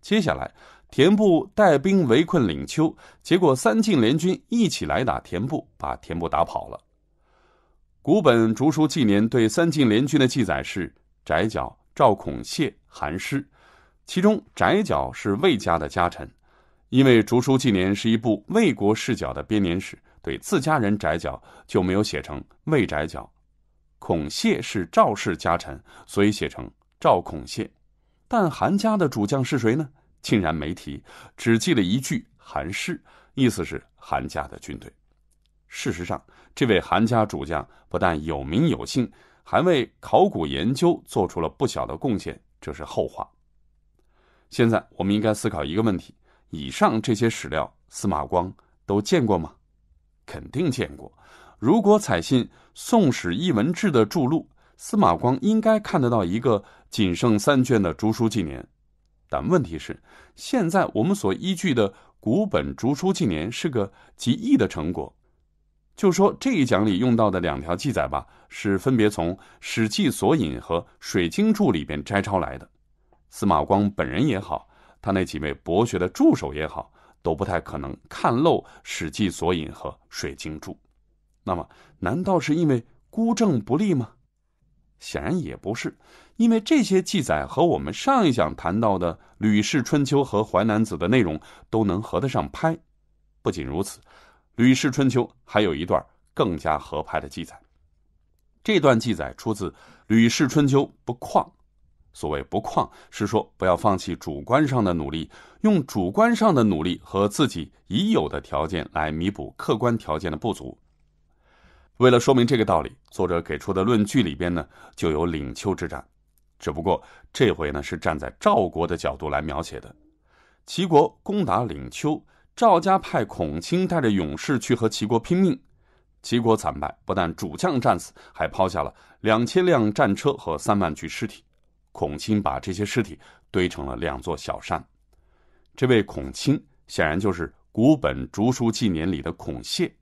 接下来，田布带兵围困领丘，结果三晋联军一起来打田布，把田布打跑了。古本竹书纪年对三晋联军的记载是：翟角、赵孔谢韩师，其中翟角是魏家的家臣，因为竹书纪年是一部魏国视角的编年史。对自家人宅角就没有写成魏宅角，孔谢是赵氏家臣，所以写成赵孔谢。但韩家的主将是谁呢？竟然没提，只记了一句韩氏”，意思是韩家的军队。事实上，这位韩家主将不但有名有姓，还为考古研究做出了不小的贡献。这是后话。现在我们应该思考一个问题：以上这些史料，司马光都见过吗？肯定见过。如果采信《宋史·艺文志》的著录，司马光应该看得到一个仅剩三卷的《竹书纪年》。但问题是，现在我们所依据的古本《竹书纪年》是个极易的成果。就说这一讲里用到的两条记载吧，是分别从《史记索引》和《水经注》里边摘抄来的。司马光本人也好，他那几位博学的助手也好。都不太可能看漏《史记》所引和《水经注》，那么难道是因为孤证不立吗？显然也不是，因为这些记载和我们上一讲谈到的《吕氏春秋》和《淮南子》的内容都能合得上拍。不仅如此，《吕氏春秋》还有一段更加合拍的记载，这段记载出自《吕氏春秋》不旷》，所谓不旷，是说不要放弃主观上的努力，用主观上的努力和自己已有的条件来弥补客观条件的不足。为了说明这个道理，作者给出的论据里边呢，就有领丘之战，只不过这回呢是站在赵国的角度来描写的。齐国攻打领丘，赵家派孔卿带着勇士去和齐国拼命，齐国惨败，不但主将战死，还抛下了两千辆战车和三万具尸体。孔卿把这些尸体堆成了两座小山。这位孔卿显然就是《古本竹书纪年》里的孔谢。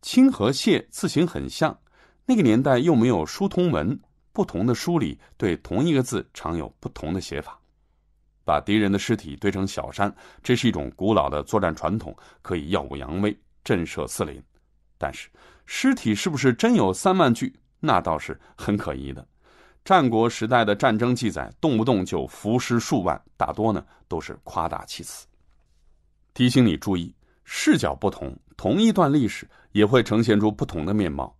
卿和谢字形很像，那个年代又没有书通文，不同的书里对同一个字常有不同的写法。把敌人的尸体堆成小山，这是一种古老的作战传统，可以耀武扬威、震慑四邻。但是，尸体是不是真有三万具？那倒是很可疑的。战国时代的战争记载，动不动就伏尸数万，大多呢都是夸大其词。提醒你注意，视角不同，同一段历史也会呈现出不同的面貌。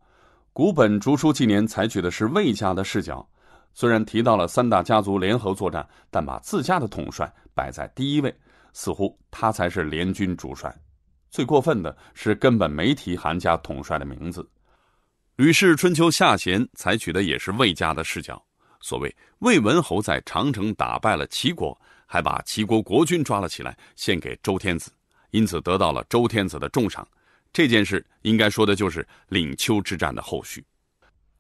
古本竹书纪年采取的是魏家的视角，虽然提到了三大家族联合作战，但把自家的统帅摆在第一位，似乎他才是联军主帅。最过分的是，根本没提韩家统帅的名字。《吕氏春秋·下贤》采取的也是魏家的视角，所谓魏文侯在长城打败了齐国，还把齐国国君抓了起来献给周天子，因此得到了周天子的重赏。这件事应该说的就是领丘之战的后续，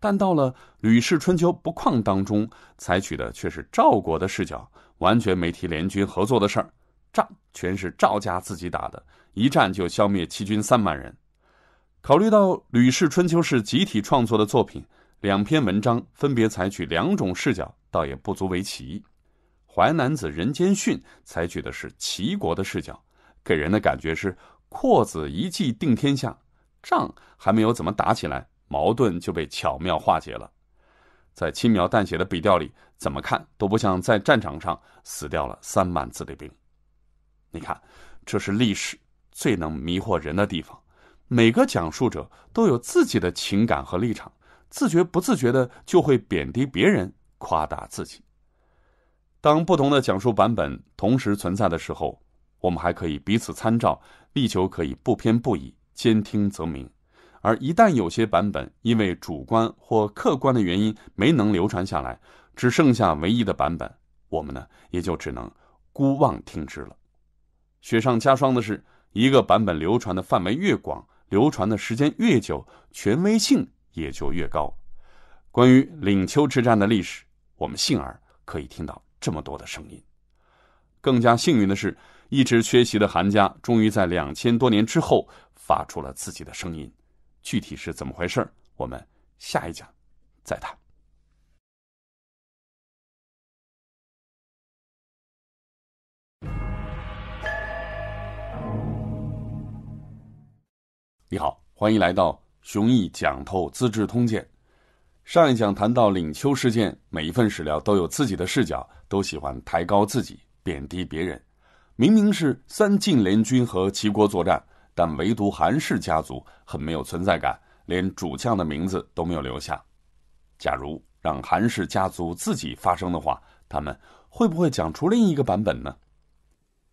但到了《吕氏春秋·不况》当中，采取的却是赵国的视角，完全没提联军合作的事儿，仗全是赵家自己打的，一战就消灭齐军三万人。考虑到《吕氏春秋》是集体创作的作品，两篇文章分别采取两种视角，倒也不足为奇。《淮南子·人间训》采取的是齐国的视角，给人的感觉是“阔子一计定天下”，仗还没有怎么打起来，矛盾就被巧妙化解了。在轻描淡写的笔调里，怎么看都不像在战场上死掉了三万字的兵。你看，这是历史最能迷惑人的地方。每个讲述者都有自己的情感和立场，自觉不自觉的就会贬低别人，夸大自己。当不同的讲述版本同时存在的时候，我们还可以彼此参照，力求可以不偏不倚，兼听则明。而一旦有些版本因为主观或客观的原因没能流传下来，只剩下唯一的版本，我们呢也就只能孤妄听之了。雪上加霜的是，一个版本流传的范围越广。流传的时间越久，权威性也就越高。关于岭丘之战的历史，我们幸而可以听到这么多的声音。更加幸运的是，一直缺席的韩家终于在两千多年之后发出了自己的声音。具体是怎么回事我们下一讲再谈。你好，欢迎来到熊毅讲透《资治通鉴》。上一讲谈到领丘事件，每一份史料都有自己的视角，都喜欢抬高自己，贬低别人。明明是三晋联军和齐国作战，但唯独韩氏家族很没有存在感，连主将的名字都没有留下。假如让韩氏家族自己发声的话，他们会不会讲出另一个版本呢？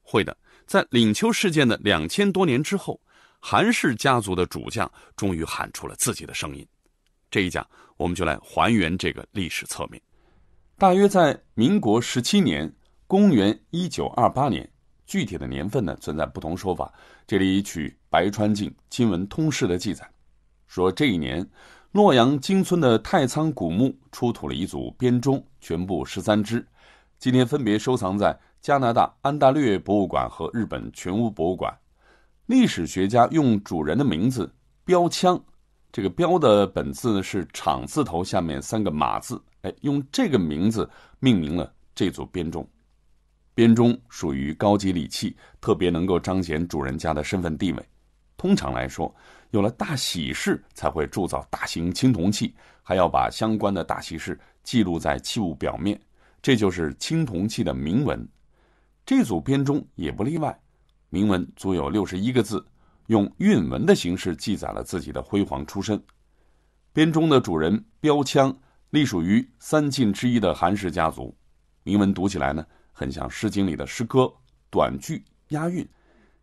会的，在领丘事件的两千多年之后。韩氏家族的主将终于喊出了自己的声音。这一讲，我们就来还原这个历史侧面。大约在民国十七年（公元1928年），具体的年份呢存在不同说法。这里取白川镜《金文通史的记载，说这一年，洛阳金村的太仓古墓出土了一组编钟，全部十三只，今天分别收藏在加拿大安大略博物馆和日本全屋博物馆。历史学家用主人的名字“标枪”，这个“标”的本字是厂字头，下面三个马字。哎，用这个名字命名了这组编钟。编钟属于高级礼器，特别能够彰显主人家的身份地位。通常来说，有了大喜事才会铸造大型青铜器，还要把相关的大喜事记录在器物表面，这就是青铜器的铭文。这组编钟也不例外。铭文足有六十一个字，用韵文的形式记载了自己的辉煌出身。编钟的主人标枪，隶属于三晋之一的韩氏家族。铭文读起来呢，很像《诗经》里的诗歌，短句押韵，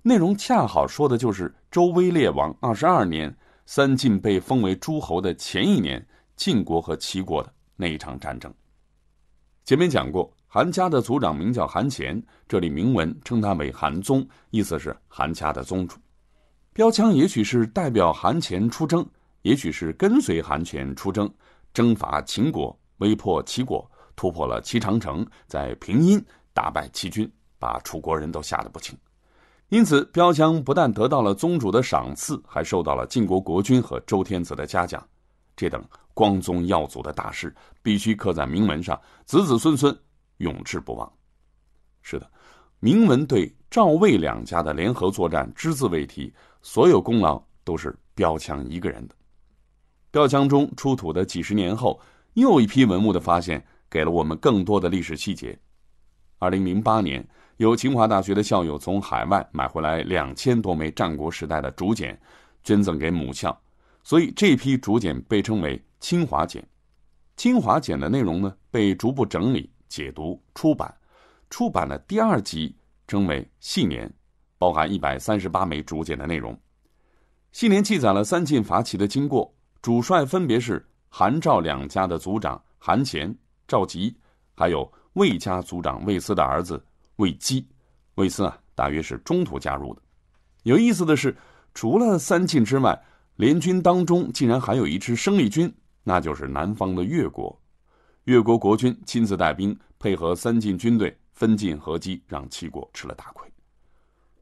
内容恰好说的就是周威烈王二十二年，三晋被封为诸侯的前一年，晋国和齐国的那一场战争。前面讲过。韩家的族长名叫韩乾，这里铭文称他为韩宗，意思是韩家的宗主。标枪也许是代表韩前出征，也许是跟随韩前出征，征伐秦国，威迫齐国，突破了齐长城，在平阴打败齐军，把楚国人都吓得不轻。因此，标枪不但得到了宗主的赏赐，还受到了晋国国君和周天子的嘉奖。这等光宗耀祖的大事，必须刻在铭文上，子子孙孙。永志不忘。是的，铭文对赵魏两家的联合作战只字未提，所有功劳都是标枪一个人的。标枪中出土的几十年后，又一批文物的发现，给了我们更多的历史细节。二零零八年，有清华大学的校友从海外买回来两千多枚战国时代的竹简，捐赠给母校，所以这批竹简被称为“清华简”。清华简的内容呢，被逐步整理。解读出版，出版了第二集称为《信联》，包含一百三十八枚竹简的内容。信联记载了三晋伐齐的经过，主帅分别是韩赵两家的族长韩虔、赵吉，还有魏家族长魏斯的儿子魏基。魏斯啊，大约是中途加入的。有意思的是，除了三晋之外，联军当中竟然还有一支生力军，那就是南方的越国。越国国君亲自带兵，配合三晋军队分进合击，让齐国吃了大亏。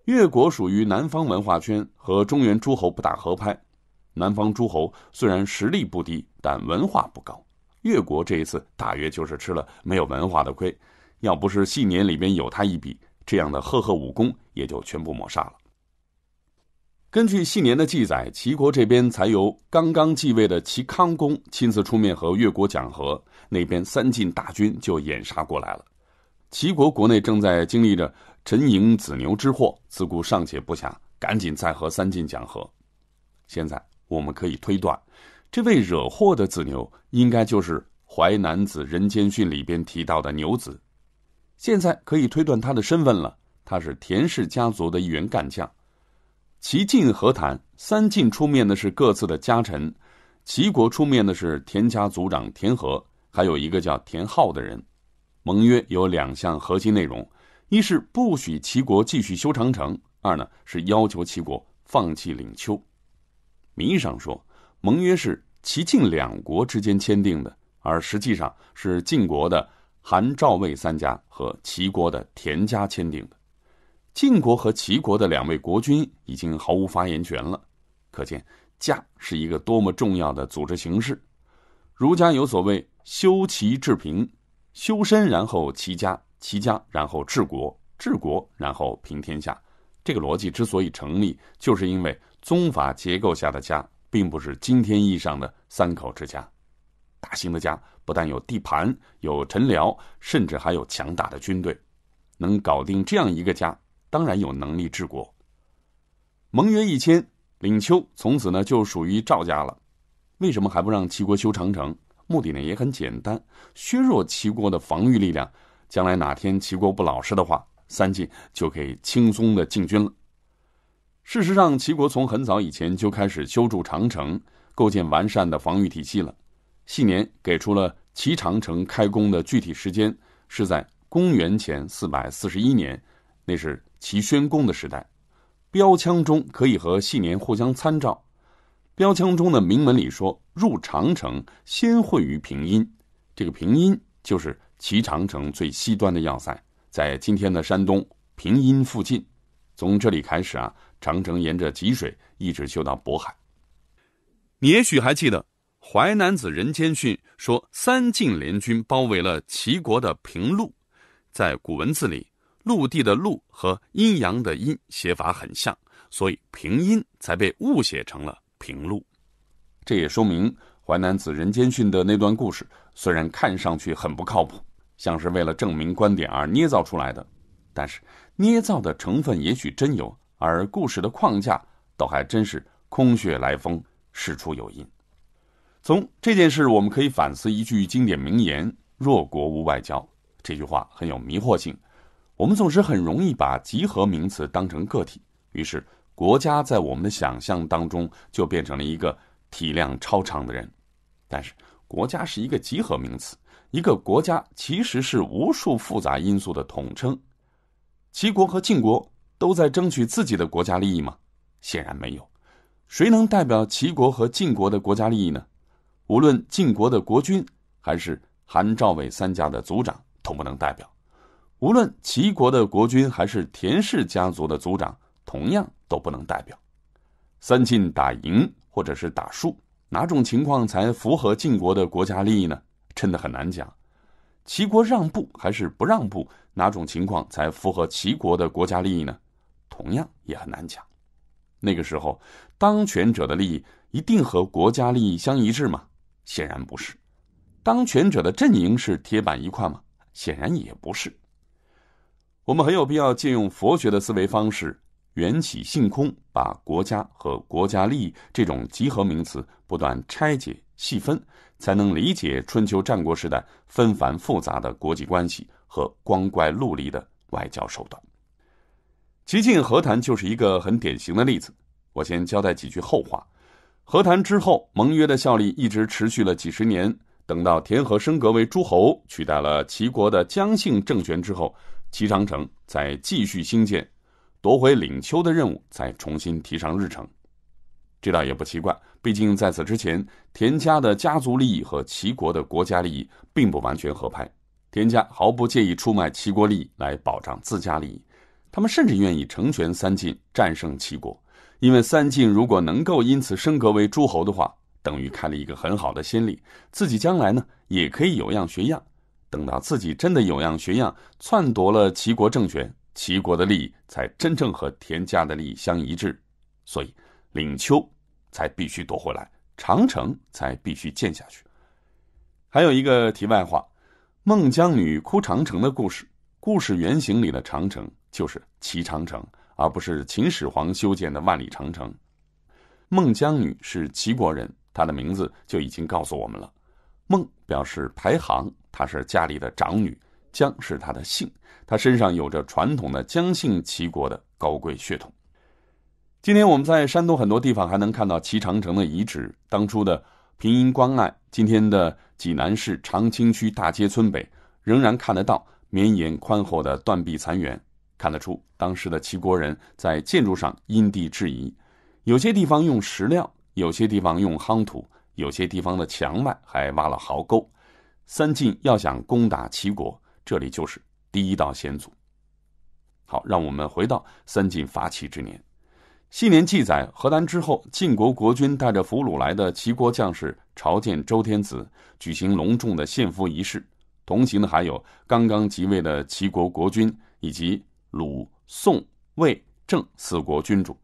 越国属于南方文化圈，和中原诸侯不打合拍。南方诸侯虽然实力不低，但文化不高。越国这一次大约就是吃了没有文化的亏。要不是信年里边有他一笔，这样的赫赫武功也就全部抹杀了。根据信年的记载，齐国这边才由刚刚继位的齐康公亲自出面和越国讲和，那边三晋大军就掩杀过来了。齐国国内正在经历着陈营子牛之祸，自顾尚且不暇，赶紧再和三晋讲和。现在我们可以推断，这位惹祸的子牛，应该就是《淮南子·人间训》里边提到的牛子。现在可以推断他的身份了，他是田氏家族的一员干将。齐晋和谈，三晋出面的是各自的家臣，齐国出面的是田家族长田和，还有一个叫田浩的人。盟约有两项核心内容：一是不许齐国继续修长城；二呢是要求齐国放弃领丘。名义上说，盟约是齐晋两国之间签订的，而实际上是晋国的韩赵魏三家和齐国的田家签订的。晋国和齐国的两位国君已经毫无发言权了，可见家是一个多么重要的组织形式。儒家有所谓“修齐治平”，修身然后齐家，齐家然后治国，治国然后平天下。这个逻辑之所以成立，就是因为宗法结构下的家，并不是今天意义上的三口之家。大型的家不但有地盘、有臣僚，甚至还有强大的军队，能搞定这样一个家。当然有能力治国。盟约一签，领丘从此呢就属于赵家了。为什么还不让齐国修长城？目的呢也很简单，削弱齐国的防御力量。将来哪天齐国不老实的话，三晋就可以轻松的进军了。事实上，齐国从很早以前就开始修筑长城，构建完善的防御体系了。细年给出了齐长城开工的具体时间，是在公元前四百四十一年。那是齐宣公的时代，标枪中可以和细年互相参照。标枪中的铭文里说：“入长城，先会于平阴。”这个平阴就是齐长城最西端的要塞，在今天的山东平阴附近。从这里开始啊，长城沿着济水一直修到渤海。你也许还记得，《淮南子·人间训》说三晋联军包围了齐国的平陆，在古文字里。陆地的“陆”和阴阳的“阴”写法很像，所以平阴才被误写成了平陆。这也说明《淮南子·人间训》的那段故事虽然看上去很不靠谱，像是为了证明观点而捏造出来的，但是捏造的成分也许真有，而故事的框架倒还真是空穴来风，事出有因。从这件事，我们可以反思一句经典名言：“弱国无外交。”这句话很有迷惑性。我们总是很容易把集合名词当成个体，于是国家在我们的想象当中就变成了一个体量超长的人。但是，国家是一个集合名词，一个国家其实是无数复杂因素的统称。齐国和晋国都在争取自己的国家利益吗？显然没有。谁能代表齐国和晋国的国家利益呢？无论晋国的国君，还是韩赵魏三家的族长，都不能代表。无论齐国的国君还是田氏家族的族长，同样都不能代表。三晋打赢或者是打输，哪种情况才符合晋国的国家利益呢？真的很难讲。齐国让步还是不让步，哪种情况才符合齐国的国家利益呢？同样也很难讲。那个时候，当权者的利益一定和国家利益相一致吗？显然不是。当权者的阵营是铁板一块吗？显然也不是。我们很有必要借用佛学的思维方式“缘起性空”，把国家和国家利益这种集合名词不断拆解细分，才能理解春秋战国时代纷繁复杂的国际关系和光怪陆离的外交手段。齐晋和谈就是一个很典型的例子。我先交代几句后话：和谈之后，盟约的效力一直持续了几十年。等到田和升格为诸侯，取代了齐国的姜姓政权之后。齐长城再继续兴建，夺回领丘的任务再重新提上日程，这倒也不奇怪。毕竟在此之前，田家的家族利益和齐国的国家利益并不完全合拍。田家毫不介意出卖齐国利益来保障自家利益，他们甚至愿意成全三晋战胜齐国，因为三晋如果能够因此升格为诸侯的话，等于开了一个很好的先例，自己将来呢也可以有样学样。等到自己真的有样学样，篡夺了齐国政权，齐国的利益才真正和田家的利益相一致，所以领丘才必须夺回来，长城才必须建下去。还有一个题外话，孟姜女哭长城的故事，故事原型里的长城就是齐长城，而不是秦始皇修建的万里长城。孟姜女是齐国人，她的名字就已经告诉我们了，孟表示排行。她是家里的长女，姜是她的姓，她身上有着传统的姜姓齐国的高贵血统。今天我们在山东很多地方还能看到齐长城的遗址，当初的平阴关隘，今天的济南市长清区大街村北，仍然看得到绵延宽厚的断壁残垣，看得出当时的齐国人在建筑上因地制宜，有些地方用石料，有些地方用夯土，有些地方的墙外还挖了壕沟。三晋要想攻打齐国，这里就是第一道险阻。好，让我们回到三晋伐齐之年。昔年记载，河南之后，晋国国君带着俘虏来的齐国将士朝见周天子，举行隆重的献俘仪式。同行的还有刚刚即位的齐国国君以及鲁、宋、魏、郑四国君主。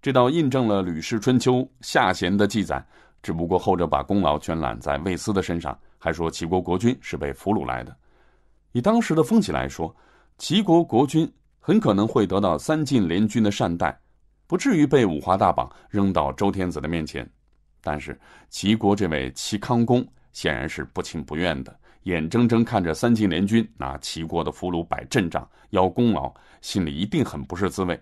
这倒印证了《吕氏春秋·夏贤》的记载，只不过后者把功劳全揽在魏斯的身上。还说齐国国君是被俘虏来的。以当时的风气来说，齐国国君很可能会得到三晋联军的善待，不至于被五花大绑扔到周天子的面前。但是齐国这位齐康公显然是不情不愿的，眼睁睁看着三晋联军拿齐国的俘虏摆阵仗、邀功劳，心里一定很不是滋味。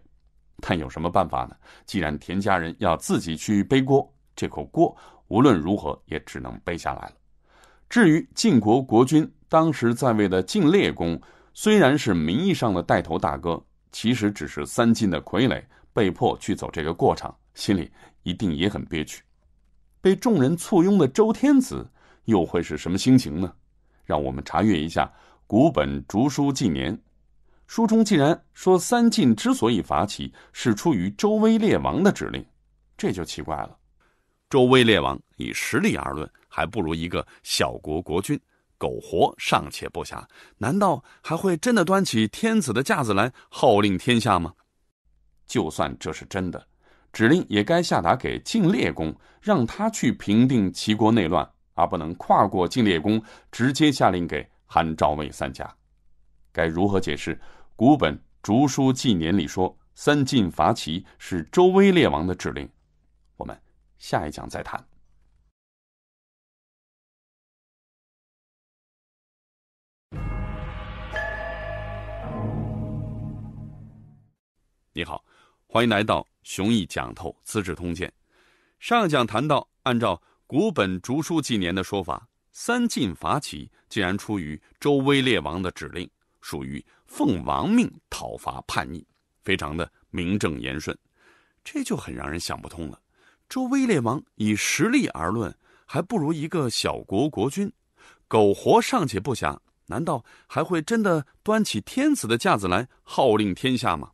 但有什么办法呢？既然田家人要自己去背锅，这口锅无论如何也只能背下来了。至于晋国国君当时在位的晋烈公，虽然是名义上的带头大哥，其实只是三晋的傀儡，被迫去走这个过场，心里一定也很憋屈。被众人簇拥的周天子，又会是什么心情呢？让我们查阅一下古本竹书纪年，书中既然说三晋之所以伐齐，是出于周威烈王的指令，这就奇怪了。周威烈王以实力而论，还不如一个小国国君，苟活尚且不暇，难道还会真的端起天子的架子来号令天下吗？就算这是真的，指令也该下达给晋烈公，让他去平定齐国内乱，而不能跨过晋烈公直接下令给韩赵魏三家。该如何解释？古本竹书纪年里说，三晋伐齐是周威烈王的指令。下一讲再谈。你好，欢迎来到《雄毅讲透资治通鉴》。上讲谈到，按照古本竹书纪年的说法，三晋伐齐竟然出于周威烈王的指令，属于奉王命讨伐叛逆，非常的名正言顺。这就很让人想不通了。周威烈王以实力而论，还不如一个小国国君，苟活尚且不暇，难道还会真的端起天子的架子来号令天下吗？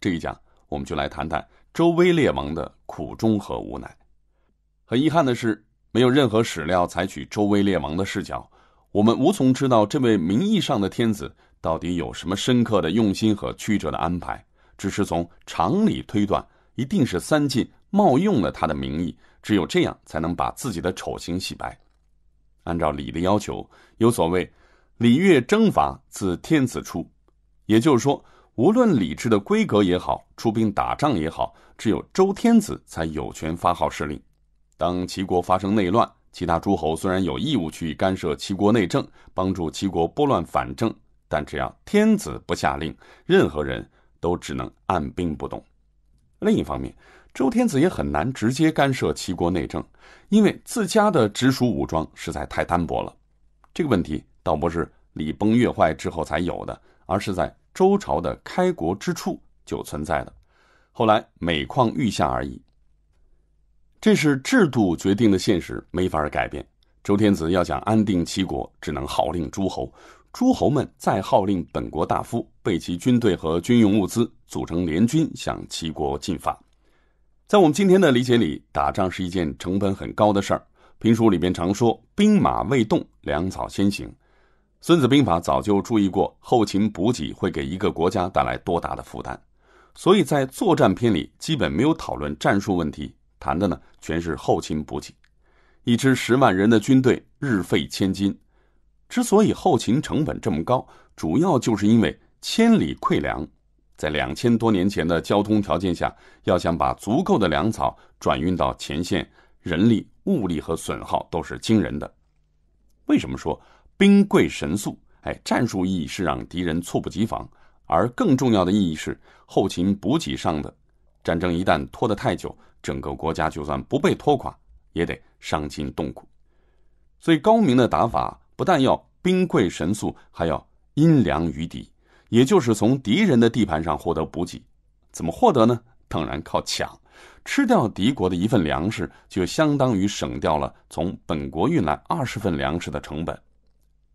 这一讲，我们就来谈谈周威烈王的苦衷和无奈。很遗憾的是，没有任何史料采取周威烈王的视角，我们无从知道这位名义上的天子到底有什么深刻的用心和曲折的安排。只是从常理推断，一定是三晋。冒用了他的名义，只有这样才能把自己的丑行洗白。按照礼的要求，有所谓“礼乐征伐自天子出”，也就是说，无论礼制的规格也好，出兵打仗也好，只有周天子才有权发号施令。当齐国发生内乱，其他诸侯虽然有义务去干涉齐国内政，帮助齐国拨乱反正，但只要天子不下令，任何人都只能按兵不动。另一方面，周天子也很难直接干涉齐国内政，因为自家的直属武装实在太单薄了。这个问题倒不是礼崩乐坏之后才有的，而是在周朝的开国之初就存在的，后来每况愈下而已。这是制度决定的现实，没法改变。周天子要想安定齐国，只能号令诸侯，诸侯们再号令本国大夫，备齐军队和军用物资，组成联军向齐国进发。在我们今天的理解里，打仗是一件成本很高的事儿。评书里边常说“兵马未动，粮草先行”，《孙子兵法》早就注意过后勤补给会给一个国家带来多大的负担。所以在作战篇里，基本没有讨论战术问题，谈的呢全是后勤补给。一支十万人的军队日费千金，之所以后勤成本这么高，主要就是因为千里馈粮。在两千多年前的交通条件下，要想把足够的粮草转运到前线，人力、物力和损耗都是惊人的。为什么说兵贵神速？哎，战术意义是让敌人猝不及防，而更重要的意义是后勤补给上的。战争一旦拖得太久，整个国家就算不被拖垮，也得伤筋动骨。最高明的打法，不但要兵贵神速，还要阴粮于敌。也就是从敌人的地盘上获得补给，怎么获得呢？当然靠抢。吃掉敌国的一份粮食，就相当于省掉了从本国运来二十份粮食的成本。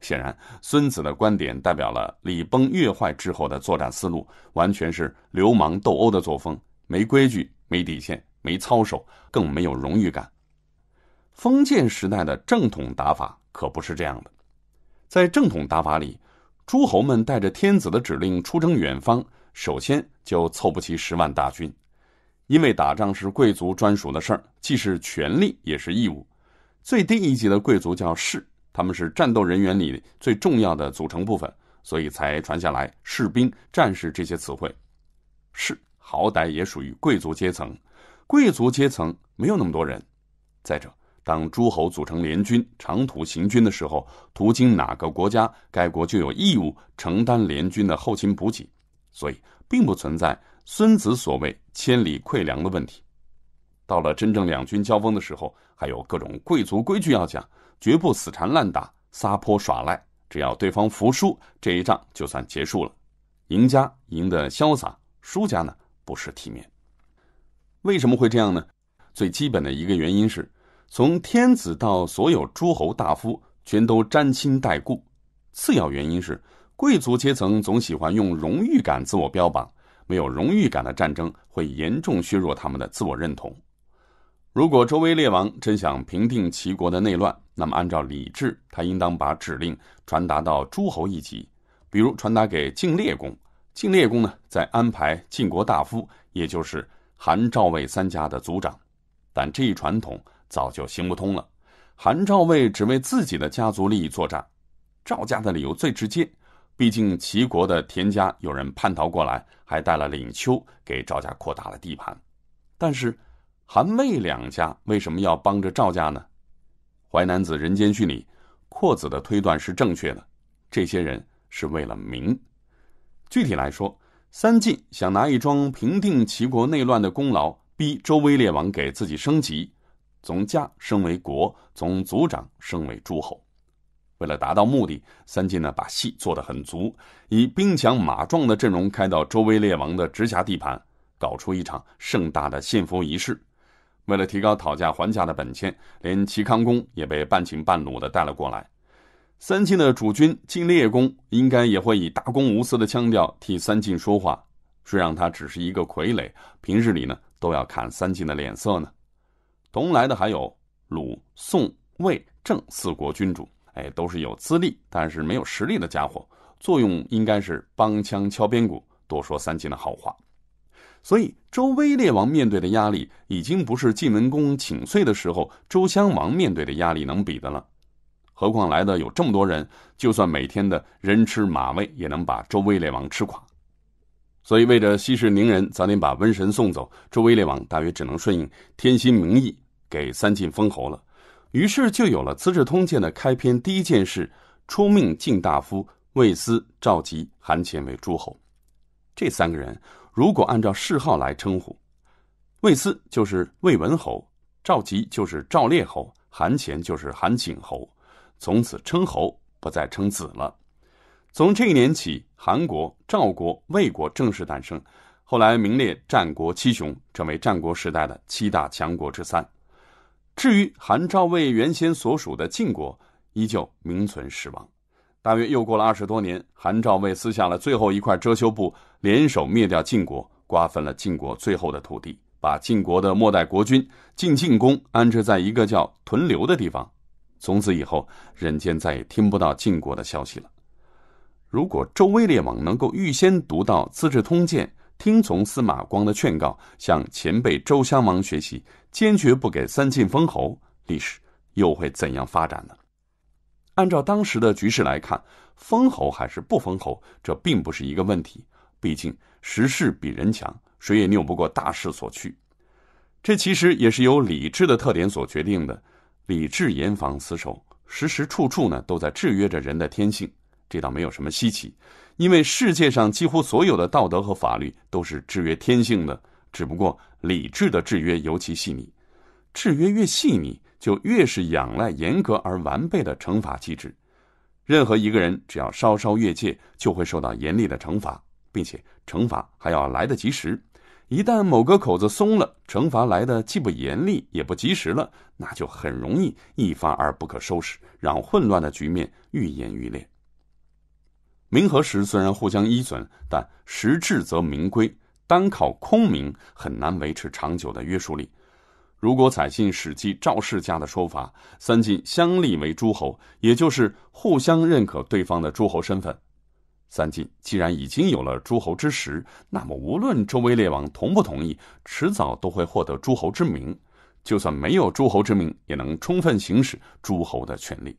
显然，孙子的观点代表了礼崩乐坏之后的作战思路，完全是流氓斗殴的作风，没规矩、没底线、没操守，更没有荣誉感。封建时代的正统打法可不是这样的，在正统打法里。诸侯们带着天子的指令出征远方，首先就凑不齐十万大军，因为打仗是贵族专属的事儿，既是权利也是义务。最低一级的贵族叫士，他们是战斗人员里最重要的组成部分，所以才传下来“士兵”“战士”这些词汇。士好歹也属于贵族阶层，贵族阶层没有那么多人，再者，当诸侯组成联军长途行军的时候，途经哪个国家，该国就有义务承担联军的后勤补给，所以并不存在孙子所谓“千里馈粮”的问题。到了真正两军交锋的时候，还有各种贵族规矩要讲，绝不死缠烂打、撒泼耍赖。只要对方服输，这一仗就算结束了，赢家赢得潇洒，输家呢不失体面。为什么会这样呢？最基本的一个原因是。从天子到所有诸侯大夫，全都沾亲带故。次要原因是，贵族阶层总喜欢用荣誉感自我标榜，没有荣誉感的战争会严重削弱他们的自我认同。如果周威烈王真想平定齐国的内乱，那么按照礼制，他应当把指令传达到诸侯一级，比如传达给晋烈公。晋烈公呢，在安排晋国大夫，也就是韩、赵、魏三家的族长。但这一传统。早就行不通了，韩赵魏只为自己的家族利益作战，赵家的理由最直接，毕竟齐国的田家有人叛逃过来，还带了领丘给赵家扩大了地盘。但是，韩魏两家为什么要帮着赵家呢？《淮南子·人间训》里，阔子的推断是正确的，这些人是为了名。具体来说，三晋想拿一桩平定齐国内乱的功劳，逼周威烈王给自己升级。从家升为国，从族长升为诸侯。为了达到目的，三晋呢把戏做得很足，以兵强马壮的阵容开到周威烈王的直辖地盘，搞出一场盛大的献俘仪式。为了提高讨价还价的本钱，连齐康公也被半请半鲁的带了过来。三晋的主君晋烈公应该也会以大公无私的腔调替三晋说话，虽让他只是一个傀儡，平日里呢都要看三晋的脸色呢。同来的还有鲁、宋、魏、郑四国君主，哎，都是有资历但是没有实力的家伙，作用应该是帮腔敲边鼓，多说三斤的好话。所以周威烈王面对的压力，已经不是晋文公请罪的时候周襄王面对的压力能比的了。何况来的有这么多人，就算每天的人吃马喂，也能把周威烈王吃垮。所以为着息事宁人，早点把瘟神送走，周威烈王大约只能顺应天心民意。给三晋封侯了，于是就有了《资治通鉴》的开篇第一件事：出命晋大夫魏斯、赵吉、韩虔为诸侯。这三个人如果按照谥号来称呼，魏斯就是魏文侯，赵吉就是赵烈侯，韩虔就是韩景侯。从此称侯不再称子了。从这一年起，韩国、赵国、魏国正式诞生，后来名列战国七雄，成为战国时代的七大强国之三。至于韩赵魏原先所属的晋国，依旧名存实亡。大约又过了二十多年，韩赵魏撕下了最后一块遮羞布，联手灭掉晋国，瓜分了晋国最后的土地，把晋国的末代国君晋晋公安置在一个叫屯留的地方。从此以后，人间再也听不到晋国的消息了。如果周威烈王能够预先读到《资治通鉴》。听从司马光的劝告，向前辈周襄王学习，坚决不给三晋封侯，历史又会怎样发展呢？按照当时的局势来看，封侯还是不封侯，这并不是一个问题。毕竟时势比人强，谁也拗不过大势所趋。这其实也是由理智的特点所决定的。理智严防死守，时时处处呢都在制约着人的天性，这倒没有什么稀奇。因为世界上几乎所有的道德和法律都是制约天性的，只不过理智的制约尤其细腻。制约越细腻，就越是仰赖严格而完备的惩罚机制。任何一个人只要稍稍越界，就会受到严厉的惩罚，并且惩罚还要来得及时。一旦某个口子松了，惩罚来的既不严厉也不及时了，那就很容易一发而不可收拾，让混乱的局面愈演愈烈。名和实虽然互相依存，但实至则名归，单靠空名很难维持长久的约束力。如果采信《史记》赵氏家的说法，三晋相立为诸侯，也就是互相认可对方的诸侯身份。三晋既然已经有了诸侯之实，那么无论周围列王同不同意，迟早都会获得诸侯之名。就算没有诸侯之名，也能充分行使诸侯的权利。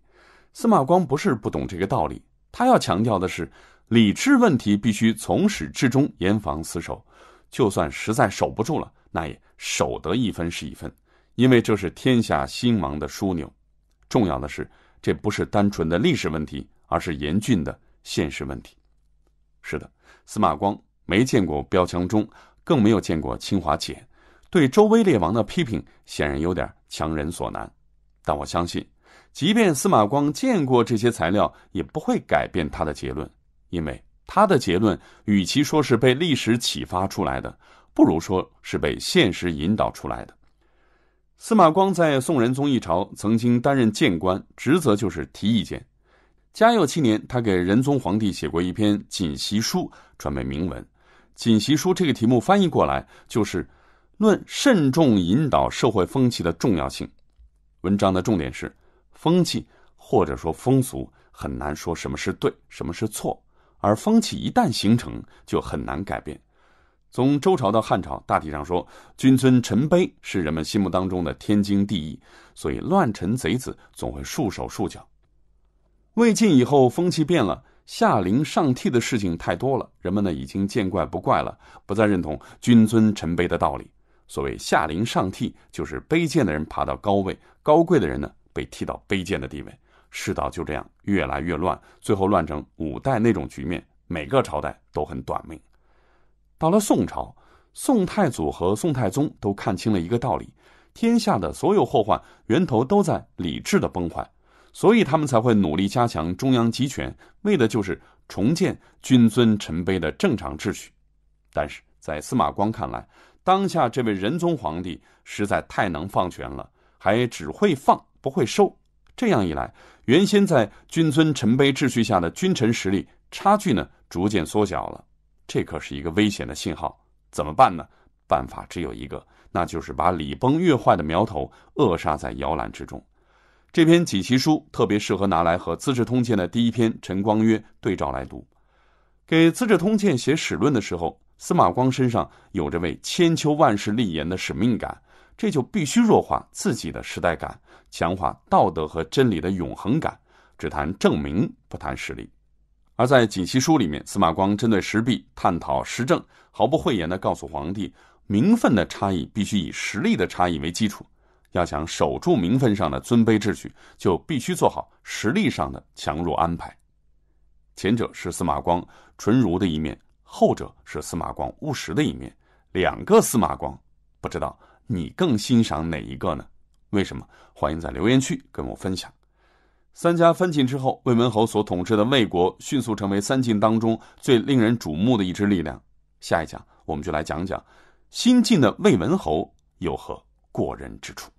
司马光不是不懂这个道理。他要强调的是，理智问题必须从始至终严防死守，就算实在守不住了，那也守得一分是一分，因为这是天下兴亡的枢纽。重要的是，这不是单纯的历史问题，而是严峻的现实问题。是的，司马光没见过标枪钟，更没有见过清华简，对周威烈王的批评显然有点强人所难，但我相信。即便司马光见过这些材料，也不会改变他的结论，因为他的结论与其说是被历史启发出来的，不如说是被现实引导出来的。司马光在宋仁宗一朝曾经担任谏官，职责就是提意见。嘉佑七年，他给仁宗皇帝写过一篇《锦习书》，传为铭文。《锦习书》这个题目翻译过来就是“论慎重引导社会风气的重要性”。文章的重点是。风气或者说风俗很难说什么是对，什么是错，而风气一旦形成，就很难改变。从周朝到汉朝，大体上说，君尊臣卑是人们心目当中的天经地义，所以乱臣贼子总会束手束脚。魏晋以后，风气变了，下陵上替的事情太多了，人们呢已经见怪不怪了，不再认同君尊臣卑的道理。所谓下陵上替，就是卑贱的人爬到高位，高贵的人呢？被踢到卑贱的地位，世道就这样越来越乱，最后乱成五代那种局面。每个朝代都很短命。到了宋朝，宋太祖和宋太宗都看清了一个道理：天下的所有祸患，源头都在礼制的崩坏。所以他们才会努力加强中央集权，为的就是重建君尊臣卑的正常秩序。但是在司马光看来，当下这位仁宗皇帝实在太能放权了，还只会放。不会收，这样一来，原先在君尊臣卑秩序下的君臣实力差距呢，逐渐缩小了。这可是一个危险的信号，怎么办呢？办法只有一个，那就是把礼崩乐坏的苗头扼杀在摇篮之中。这篇《几奇书》特别适合拿来和《资治通鉴》的第一篇《陈光曰》对照来读。给《资治通鉴》写史论的时候，司马光身上有着为千秋万世立言的使命感。这就必须弱化自己的时代感，强化道德和真理的永恒感，只谈证明不谈实力。而在《锦旗书》里面，司马光针对时弊探讨时政，毫不讳言的告诉皇帝：名分的差异必须以实力的差异为基础。要想守住名分上的尊卑秩序，就必须做好实力上的强弱安排。前者是司马光纯儒的一面，后者是司马光务实的一面。两个司马光，不知道。你更欣赏哪一个呢？为什么？欢迎在留言区跟我分享。三家分晋之后，魏文侯所统治的魏国迅速成为三晋当中最令人瞩目的一支力量。下一讲，我们就来讲讲新晋的魏文侯有何过人之处。